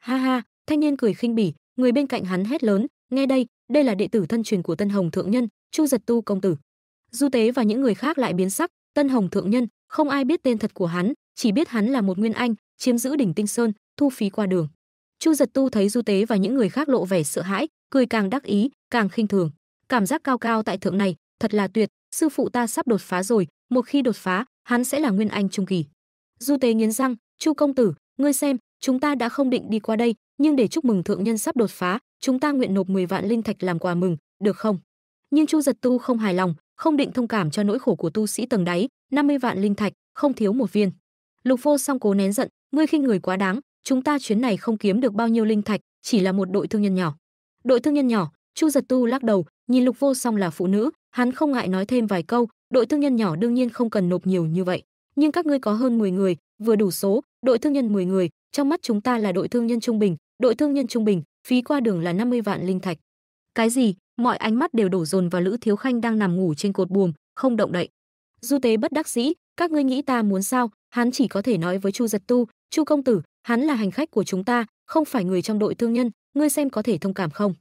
Speaker 1: ha ha thanh niên cười khinh bỉ người bên cạnh hắn hét lớn nghe đây đây là đệ tử thân truyền của tân hồng thượng nhân chu giật tu công tử du tế và những người khác lại biến sắc tân hồng thượng nhân không ai biết tên thật của hắn chỉ biết hắn là một nguyên anh chiếm giữ đỉnh tinh sơn thu phí qua đường chu giật tu thấy du tế và những người khác lộ vẻ sợ hãi cười càng đắc ý càng khinh thường cảm giác cao cao tại thượng này thật là tuyệt, sư phụ ta sắp đột phá rồi, một khi đột phá, hắn sẽ là nguyên anh trung kỳ. Du Tế nghiến răng, "Chu công tử, ngươi xem, chúng ta đã không định đi qua đây, nhưng để chúc mừng thượng nhân sắp đột phá, chúng ta nguyện nộp 10 vạn linh thạch làm quà mừng, được không?" Nhưng Chu Giật Tu không hài lòng, không định thông cảm cho nỗi khổ của tu sĩ tầng đáy, 50 vạn linh thạch, không thiếu một viên. Lục Vô song cố nén giận, "Ngươi khinh người quá đáng, chúng ta chuyến này không kiếm được bao nhiêu linh thạch, chỉ là một đội thương nhân nhỏ." Đội thương nhân nhỏ, Chu Giật Tu lắc đầu, nhìn Lục Vô Song là phụ nữ, Hắn không ngại nói thêm vài câu, đội thương nhân nhỏ đương nhiên không cần nộp nhiều như vậy, nhưng các ngươi có hơn 10 người, vừa đủ số, đội thương nhân 10 người, trong mắt chúng ta là đội thương nhân trung bình, đội thương nhân trung bình, phí qua đường là 50 vạn linh thạch. Cái gì? Mọi ánh mắt đều đổ dồn vào Lữ Thiếu Khanh đang nằm ngủ trên cột buồm, không động đậy. Du Tế bất đắc dĩ, các ngươi nghĩ ta muốn sao? Hắn chỉ có thể nói với Chu Giật Tu, "Chu công tử, hắn là hành khách của chúng ta, không phải người trong đội thương nhân, ngươi xem có thể thông cảm không?"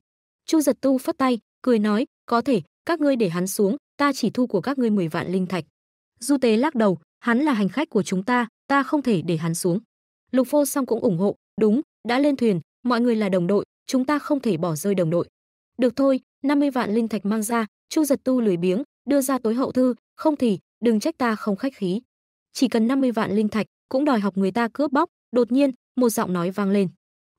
Speaker 1: Chu Giật Tu phất tay, cười nói, "Có thể, các ngươi để hắn xuống, ta chỉ thu của các ngươi 10 vạn linh thạch. Du Tế lắc đầu, hắn là hành khách của chúng ta, ta không thể để hắn xuống. Lục Phô Song cũng ủng hộ, đúng, đã lên thuyền, mọi người là đồng đội, chúng ta không thể bỏ rơi đồng đội. Được thôi, 50 vạn linh thạch mang ra, Chu Giật Tu lười biếng, đưa ra tối hậu thư, không thì đừng trách ta không khách khí. Chỉ cần 50 vạn linh thạch, cũng đòi học người ta cướp bóc, đột nhiên, một giọng nói vang lên.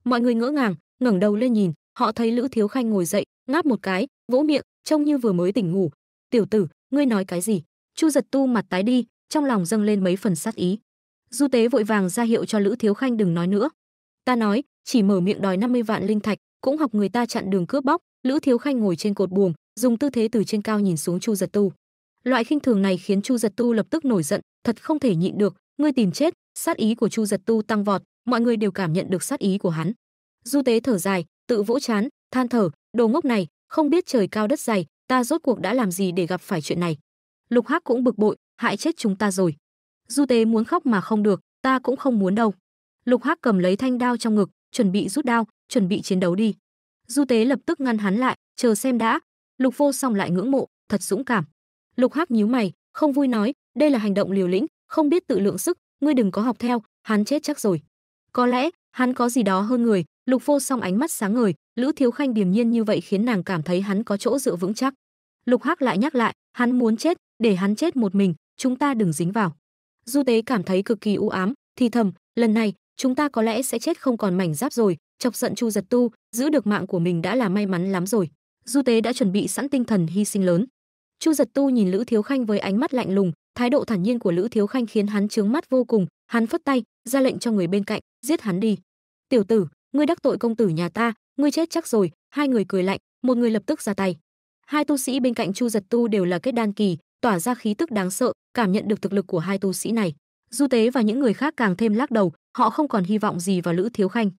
Speaker 1: Mọi người ngỡ ngàng, ngẩng đầu lên nhìn, họ thấy Lữ Thiếu Khanh ngồi dậy, ngáp một cái, vỗ miệng, trông như vừa mới tỉnh ngủ tiểu tử ngươi nói cái gì chu giật tu mặt tái đi trong lòng dâng lên mấy phần sát ý du tế vội vàng ra hiệu cho lữ thiếu khanh đừng nói nữa ta nói chỉ mở miệng đòi 50 vạn linh thạch cũng học người ta chặn đường cướp bóc lữ thiếu khanh ngồi trên cột buồng dùng tư thế từ trên cao nhìn xuống chu giật tu loại khinh thường này khiến chu giật tu lập tức nổi giận thật không thể nhịn được ngươi tìm chết sát ý của chu giật tu tăng vọt mọi người đều cảm nhận được sát ý của hắn du tế thở dài tự vỗ chán than thở đồ ngốc này không biết trời cao đất dày ta rốt cuộc đã làm gì để gặp phải chuyện này lục hắc cũng bực bội hại chết chúng ta rồi du tế muốn khóc mà không được ta cũng không muốn đâu lục hắc cầm lấy thanh đao trong ngực chuẩn bị rút đao chuẩn bị chiến đấu đi du tế lập tức ngăn hắn lại chờ xem đã lục vô song lại ngưỡng mộ thật dũng cảm lục hắc nhíu mày không vui nói đây là hành động liều lĩnh không biết tự lượng sức ngươi đừng có học theo hắn chết chắc rồi có lẽ hắn có gì đó hơn người lục vô song ánh mắt sáng ngời Lữ Thiếu Khanh điềm nhiên như vậy khiến nàng cảm thấy hắn có chỗ dựa vững chắc. Lục Hắc lại nhắc lại, hắn muốn chết, để hắn chết một mình, chúng ta đừng dính vào. Du Tế cảm thấy cực kỳ u ám, thì thầm, lần này, chúng ta có lẽ sẽ chết không còn mảnh giáp rồi, chọc giận Chu Giật Tu, giữ được mạng của mình đã là may mắn lắm rồi. Du Tế đã chuẩn bị sẵn tinh thần hy sinh lớn. Chu Giật Tu nhìn Lữ Thiếu Khanh với ánh mắt lạnh lùng, thái độ thản nhiên của Lữ Thiếu Khanh khiến hắn trướng mắt vô cùng, hắn phất tay, ra lệnh cho người bên cạnh, giết hắn đi. "Tiểu tử, ngươi đắc tội công tử nhà ta, ngươi chết chắc rồi hai người cười lạnh một người lập tức ra tay hai tu sĩ bên cạnh chu giật tu đều là kết đan kỳ tỏa ra khí tức đáng sợ cảm nhận được thực lực của hai tu sĩ này du tế và những người khác càng thêm lắc đầu họ không còn hy vọng gì vào lữ thiếu khanh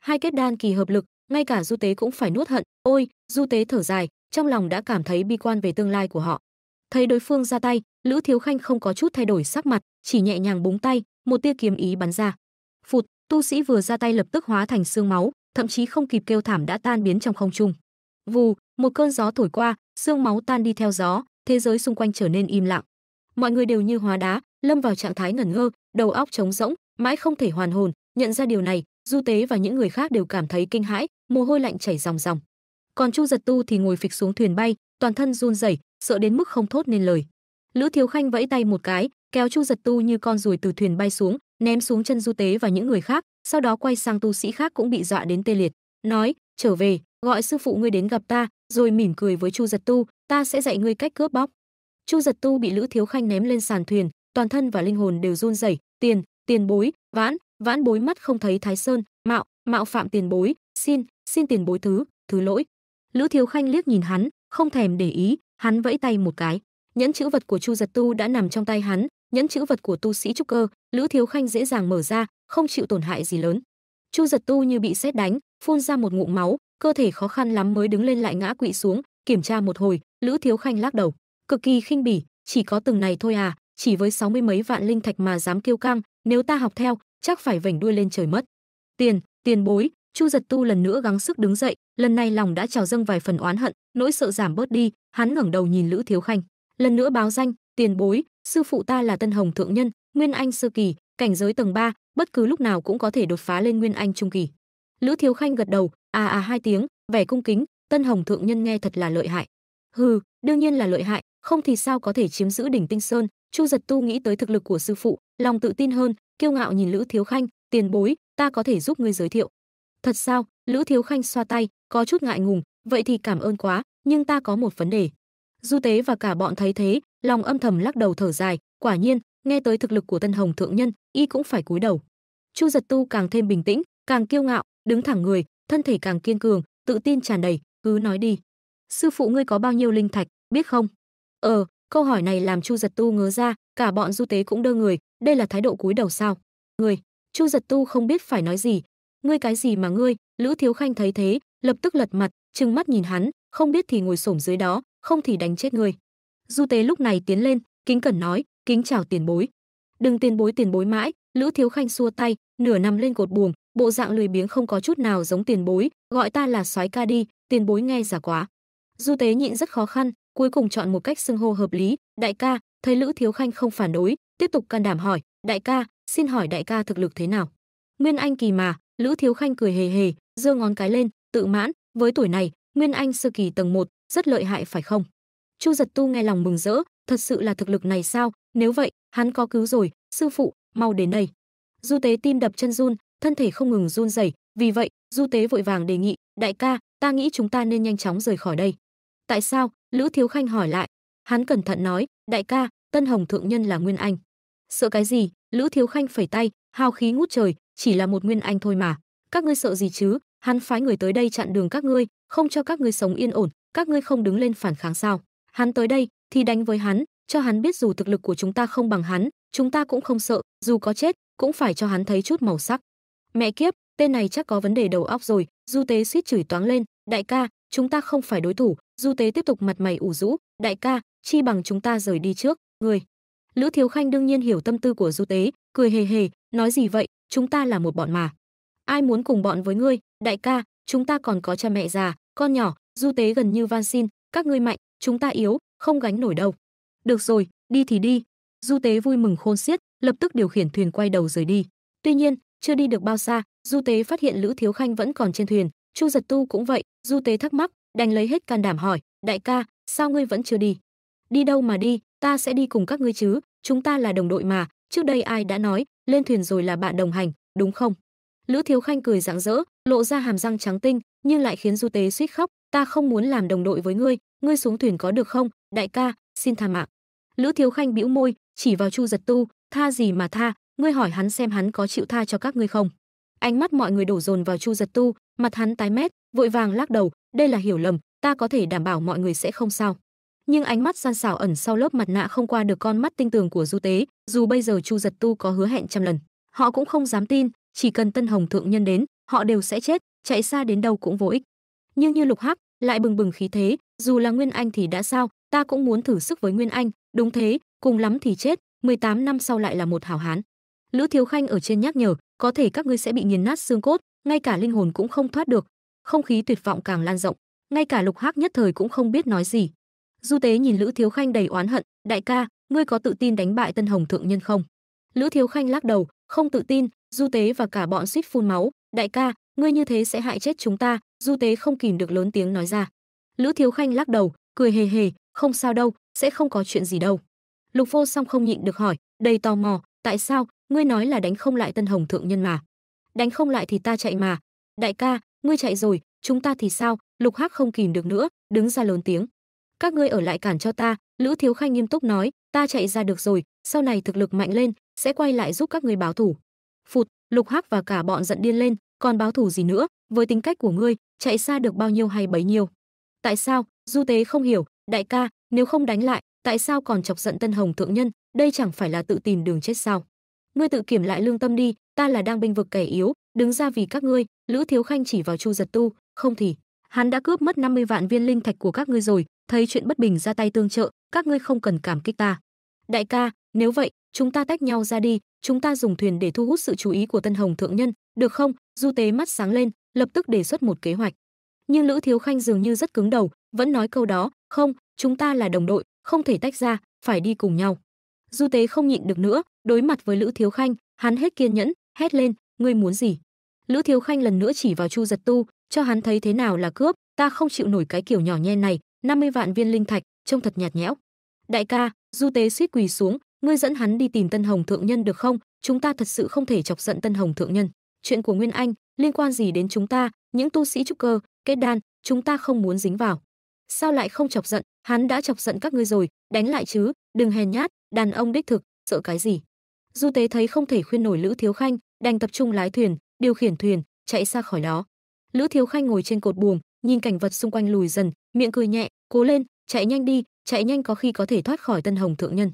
Speaker 1: hai kết đan kỳ hợp lực ngay cả du tế cũng phải nuốt hận ôi du tế thở dài trong lòng đã cảm thấy bi quan về tương lai của họ thấy đối phương ra tay lữ thiếu khanh không có chút thay đổi sắc mặt chỉ nhẹ nhàng búng tay một tia kiếm ý bắn ra phụt tu sĩ vừa ra tay lập tức hóa thành xương máu thậm chí không kịp kêu thảm đã tan biến trong không trung vù một cơn gió thổi qua xương máu tan đi theo gió thế giới xung quanh trở nên im lặng mọi người đều như hóa đá lâm vào trạng thái ngẩn ngơ đầu óc trống rỗng mãi không thể hoàn hồn nhận ra điều này du tế và những người khác đều cảm thấy kinh hãi mồ hôi lạnh chảy ròng ròng còn chu giật tu thì ngồi phịch xuống thuyền bay toàn thân run rẩy sợ đến mức không thốt nên lời lữ thiếu khanh vẫy tay một cái kéo chu giật tu như con ruồi từ thuyền bay xuống ném xuống chân du tế và những người khác sau đó quay sang tu sĩ khác cũng bị dọa đến tê liệt nói trở về gọi sư phụ ngươi đến gặp ta rồi mỉm cười với chu giật tu ta sẽ dạy ngươi cách cướp bóc chu giật tu bị lữ thiếu khanh ném lên sàn thuyền toàn thân và linh hồn đều run rẩy tiền tiền bối vãn vãn bối mắt không thấy thái sơn mạo mạo phạm tiền bối xin xin tiền bối thứ thứ lỗi lữ thiếu khanh liếc nhìn hắn không thèm để ý hắn vẫy tay một cái nhẫn chữ vật của chu giật tu đã nằm trong tay hắn nhẫn chữ vật của tu sĩ trúc cơ lữ thiếu khanh dễ dàng mở ra không chịu tổn hại gì lớn. Chu Giật Tu như bị sét đánh, phun ra một ngụm máu, cơ thể khó khăn lắm mới đứng lên lại ngã quỵ xuống, kiểm tra một hồi, Lữ Thiếu Khanh lắc đầu, cực kỳ khinh bỉ, chỉ có từng này thôi à, chỉ với sáu mươi mấy vạn linh thạch mà dám kiêu căng, nếu ta học theo, chắc phải vểnh đuôi lên trời mất. Tiền, tiền bối, Chu Giật Tu lần nữa gắng sức đứng dậy, lần này lòng đã trào dâng vài phần oán hận, nỗi sợ giảm bớt đi, hắn ngẩng đầu nhìn Lữ Thiếu Khanh, lần nữa báo danh, tiền bối, sư phụ ta là Tân Hồng thượng nhân, Nguyên Anh sơ kỳ, cảnh giới tầng 3, bất cứ lúc nào cũng có thể đột phá lên nguyên anh trung kỳ. Lữ Thiếu Khanh gật đầu, à à hai tiếng, vẻ cung kính, Tân Hồng thượng nhân nghe thật là lợi hại. Hừ, đương nhiên là lợi hại, không thì sao có thể chiếm giữ đỉnh Tinh Sơn, Chu Giật Tu nghĩ tới thực lực của sư phụ, lòng tự tin hơn, kiêu ngạo nhìn Lữ Thiếu Khanh, tiền bối, ta có thể giúp ngươi giới thiệu. Thật sao? Lữ Thiếu Khanh xoa tay, có chút ngại ngùng, vậy thì cảm ơn quá, nhưng ta có một vấn đề. Du Tế và cả bọn thấy thế, lòng âm thầm lắc đầu thở dài, quả nhiên, nghe tới thực lực của tân hồng thượng nhân y cũng phải cúi đầu chu giật tu càng thêm bình tĩnh càng kiêu ngạo đứng thẳng người thân thể càng kiên cường tự tin tràn đầy cứ nói đi sư phụ ngươi có bao nhiêu linh thạch biết không ờ câu hỏi này làm chu giật tu ngớ ra cả bọn du tế cũng đơ người đây là thái độ cúi đầu sao người chu giật tu không biết phải nói gì ngươi cái gì mà ngươi lữ thiếu khanh thấy thế lập tức lật mặt trừng mắt nhìn hắn không biết thì ngồi xổm dưới đó không thì đánh chết ngươi du tế lúc này tiến lên kính cẩn nói kính chào tiền bối đừng tiền bối tiền bối mãi lữ thiếu khanh xua tay nửa nằm lên cột buồm bộ dạng lười biếng không có chút nào giống tiền bối gọi ta là soái ca đi tiền bối nghe giả quá du tế nhịn rất khó khăn cuối cùng chọn một cách xưng hô hợp lý đại ca thấy lữ thiếu khanh không phản đối tiếp tục can đảm hỏi đại ca xin hỏi đại ca thực lực thế nào nguyên anh kỳ mà lữ thiếu khanh cười hề hề giơ ngón cái lên tự mãn với tuổi này nguyên anh sơ kỳ tầng 1, rất lợi hại phải không chu giật tu nghe lòng mừng rỡ thật sự là thực lực này sao nếu vậy, hắn có cứu rồi, sư phụ, mau đến đây. Du Tế tim đập chân run, thân thể không ngừng run rẩy, vì vậy, Du Tế vội vàng đề nghị, đại ca, ta nghĩ chúng ta nên nhanh chóng rời khỏi đây. Tại sao? Lữ Thiếu Khanh hỏi lại. Hắn cẩn thận nói, đại ca, Tân Hồng thượng nhân là Nguyên Anh. Sợ cái gì? Lữ Thiếu Khanh phẩy tay, hào khí ngút trời, chỉ là một Nguyên Anh thôi mà. Các ngươi sợ gì chứ? Hắn phái người tới đây chặn đường các ngươi, không cho các ngươi sống yên ổn, các ngươi không đứng lên phản kháng sao? Hắn tới đây thì đánh với hắn, cho hắn biết dù thực lực của chúng ta không bằng hắn, chúng ta cũng không sợ, dù có chết, cũng phải cho hắn thấy chút màu sắc. Mẹ kiếp, tên này chắc có vấn đề đầu óc rồi, Du Tế suýt chửi toáng lên, đại ca, chúng ta không phải đối thủ, Du Tế tiếp tục mặt mày ủ rũ, đại ca, chi bằng chúng ta rời đi trước, người. Lữ Thiếu Khanh đương nhiên hiểu tâm tư của Du Tế, cười hề hề, nói gì vậy, chúng ta là một bọn mà. Ai muốn cùng bọn với ngươi, đại ca, chúng ta còn có cha mẹ già, con nhỏ, Du Tế gần như van xin, các ngươi mạnh, chúng ta yếu, không gánh nổi đâu. Được rồi, đi thì đi. Du Tế vui mừng khôn xiết, lập tức điều khiển thuyền quay đầu rời đi. Tuy nhiên, chưa đi được bao xa, Du Tế phát hiện Lữ Thiếu Khanh vẫn còn trên thuyền, Chu Giật Tu cũng vậy, Du Tế thắc mắc, đành lấy hết can đảm hỏi, "Đại ca, sao ngươi vẫn chưa đi?" "Đi đâu mà đi, ta sẽ đi cùng các ngươi chứ, chúng ta là đồng đội mà, trước đây ai đã nói, lên thuyền rồi là bạn đồng hành, đúng không?" Lữ Thiếu Khanh cười rạng rỡ, lộ ra hàm răng trắng tinh, nhưng lại khiến Du Tế suýt khóc, "Ta không muốn làm đồng đội với ngươi, ngươi xuống thuyền có được không? Đại ca, xin tha mạng lữ thiếu khanh bĩu môi chỉ vào chu giật tu tha gì mà tha ngươi hỏi hắn xem hắn có chịu tha cho các ngươi không ánh mắt mọi người đổ dồn vào chu giật tu mặt hắn tái mét vội vàng lắc đầu đây là hiểu lầm ta có thể đảm bảo mọi người sẽ không sao nhưng ánh mắt gian xảo ẩn sau lớp mặt nạ không qua được con mắt tinh tường của du tế dù bây giờ chu giật tu có hứa hẹn trăm lần họ cũng không dám tin chỉ cần tân hồng thượng nhân đến họ đều sẽ chết chạy xa đến đâu cũng vô ích nhưng như lục hắc lại bừng bừng khí thế dù là Nguyên Anh thì đã sao, ta cũng muốn thử sức với Nguyên Anh, đúng thế, cùng lắm thì chết, 18 năm sau lại là một hảo hán. Lữ Thiếu Khanh ở trên nhắc nhở, có thể các ngươi sẽ bị nghiền nát xương cốt, ngay cả linh hồn cũng không thoát được. Không khí tuyệt vọng càng lan rộng, ngay cả Lục Hắc nhất thời cũng không biết nói gì. Du Tế nhìn Lữ Thiếu Khanh đầy oán hận, "Đại ca, ngươi có tự tin đánh bại Tân Hồng thượng nhân không?" Lữ Thiếu Khanh lắc đầu, không tự tin, Du Tế và cả bọn suýt phun máu, "Đại ca, ngươi như thế sẽ hại chết chúng ta." Du Tế không kìm được lớn tiếng nói ra. Lữ Thiếu Khanh lắc đầu, cười hề hề, không sao đâu, sẽ không có chuyện gì đâu. Lục Vô Song không nhịn được hỏi, đầy tò mò, tại sao, ngươi nói là đánh không lại Tân Hồng thượng nhân mà? Đánh không lại thì ta chạy mà. Đại ca, ngươi chạy rồi, chúng ta thì sao? Lục Hắc không kìm được nữa, đứng ra lớn tiếng. Các ngươi ở lại cản cho ta, Lữ Thiếu Khanh nghiêm túc nói, ta chạy ra được rồi, sau này thực lực mạnh lên, sẽ quay lại giúp các ngươi báo thủ. Phụt, Lục Hắc và cả bọn giận điên lên, còn báo thủ gì nữa, với tính cách của ngươi, chạy xa được bao nhiêu hay bấy nhiêu tại sao du tế không hiểu đại ca nếu không đánh lại tại sao còn chọc giận tân hồng thượng nhân đây chẳng phải là tự tìm đường chết sao ngươi tự kiểm lại lương tâm đi ta là đang binh vực kẻ yếu đứng ra vì các ngươi lữ thiếu khanh chỉ vào chu giật tu không thì hắn đã cướp mất 50 vạn viên linh thạch của các ngươi rồi thấy chuyện bất bình ra tay tương trợ các ngươi không cần cảm kích ta đại ca nếu vậy chúng ta tách nhau ra đi chúng ta dùng thuyền để thu hút sự chú ý của tân hồng thượng nhân được không du tế mắt sáng lên lập tức đề xuất một kế hoạch nhưng lữ thiếu khanh dường như rất cứng đầu vẫn nói câu đó không chúng ta là đồng đội không thể tách ra phải đi cùng nhau du tế không nhịn được nữa đối mặt với lữ thiếu khanh hắn hết kiên nhẫn hét lên ngươi muốn gì lữ thiếu khanh lần nữa chỉ vào chu giật tu cho hắn thấy thế nào là cướp ta không chịu nổi cái kiểu nhỏ nhen này 50 vạn viên linh thạch trông thật nhạt nhẽo đại ca du tế suýt quỳ xuống ngươi dẫn hắn đi tìm tân hồng thượng nhân được không chúng ta thật sự không thể chọc giận tân hồng thượng nhân chuyện của nguyên anh liên quan gì đến chúng ta những tu sĩ trúc cơ kết đan chúng ta không muốn dính vào sao lại không chọc giận hắn đã chọc giận các ngươi rồi đánh lại chứ đừng hèn nhát đàn ông đích thực sợ cái gì du tế thấy không thể khuyên nổi lữ thiếu khanh đành tập trung lái thuyền điều khiển thuyền chạy xa khỏi đó lữ thiếu khanh ngồi trên cột buồm nhìn cảnh vật xung quanh lùi dần miệng cười nhẹ cố lên chạy nhanh đi chạy nhanh có khi có thể thoát khỏi tân hồng thượng nhân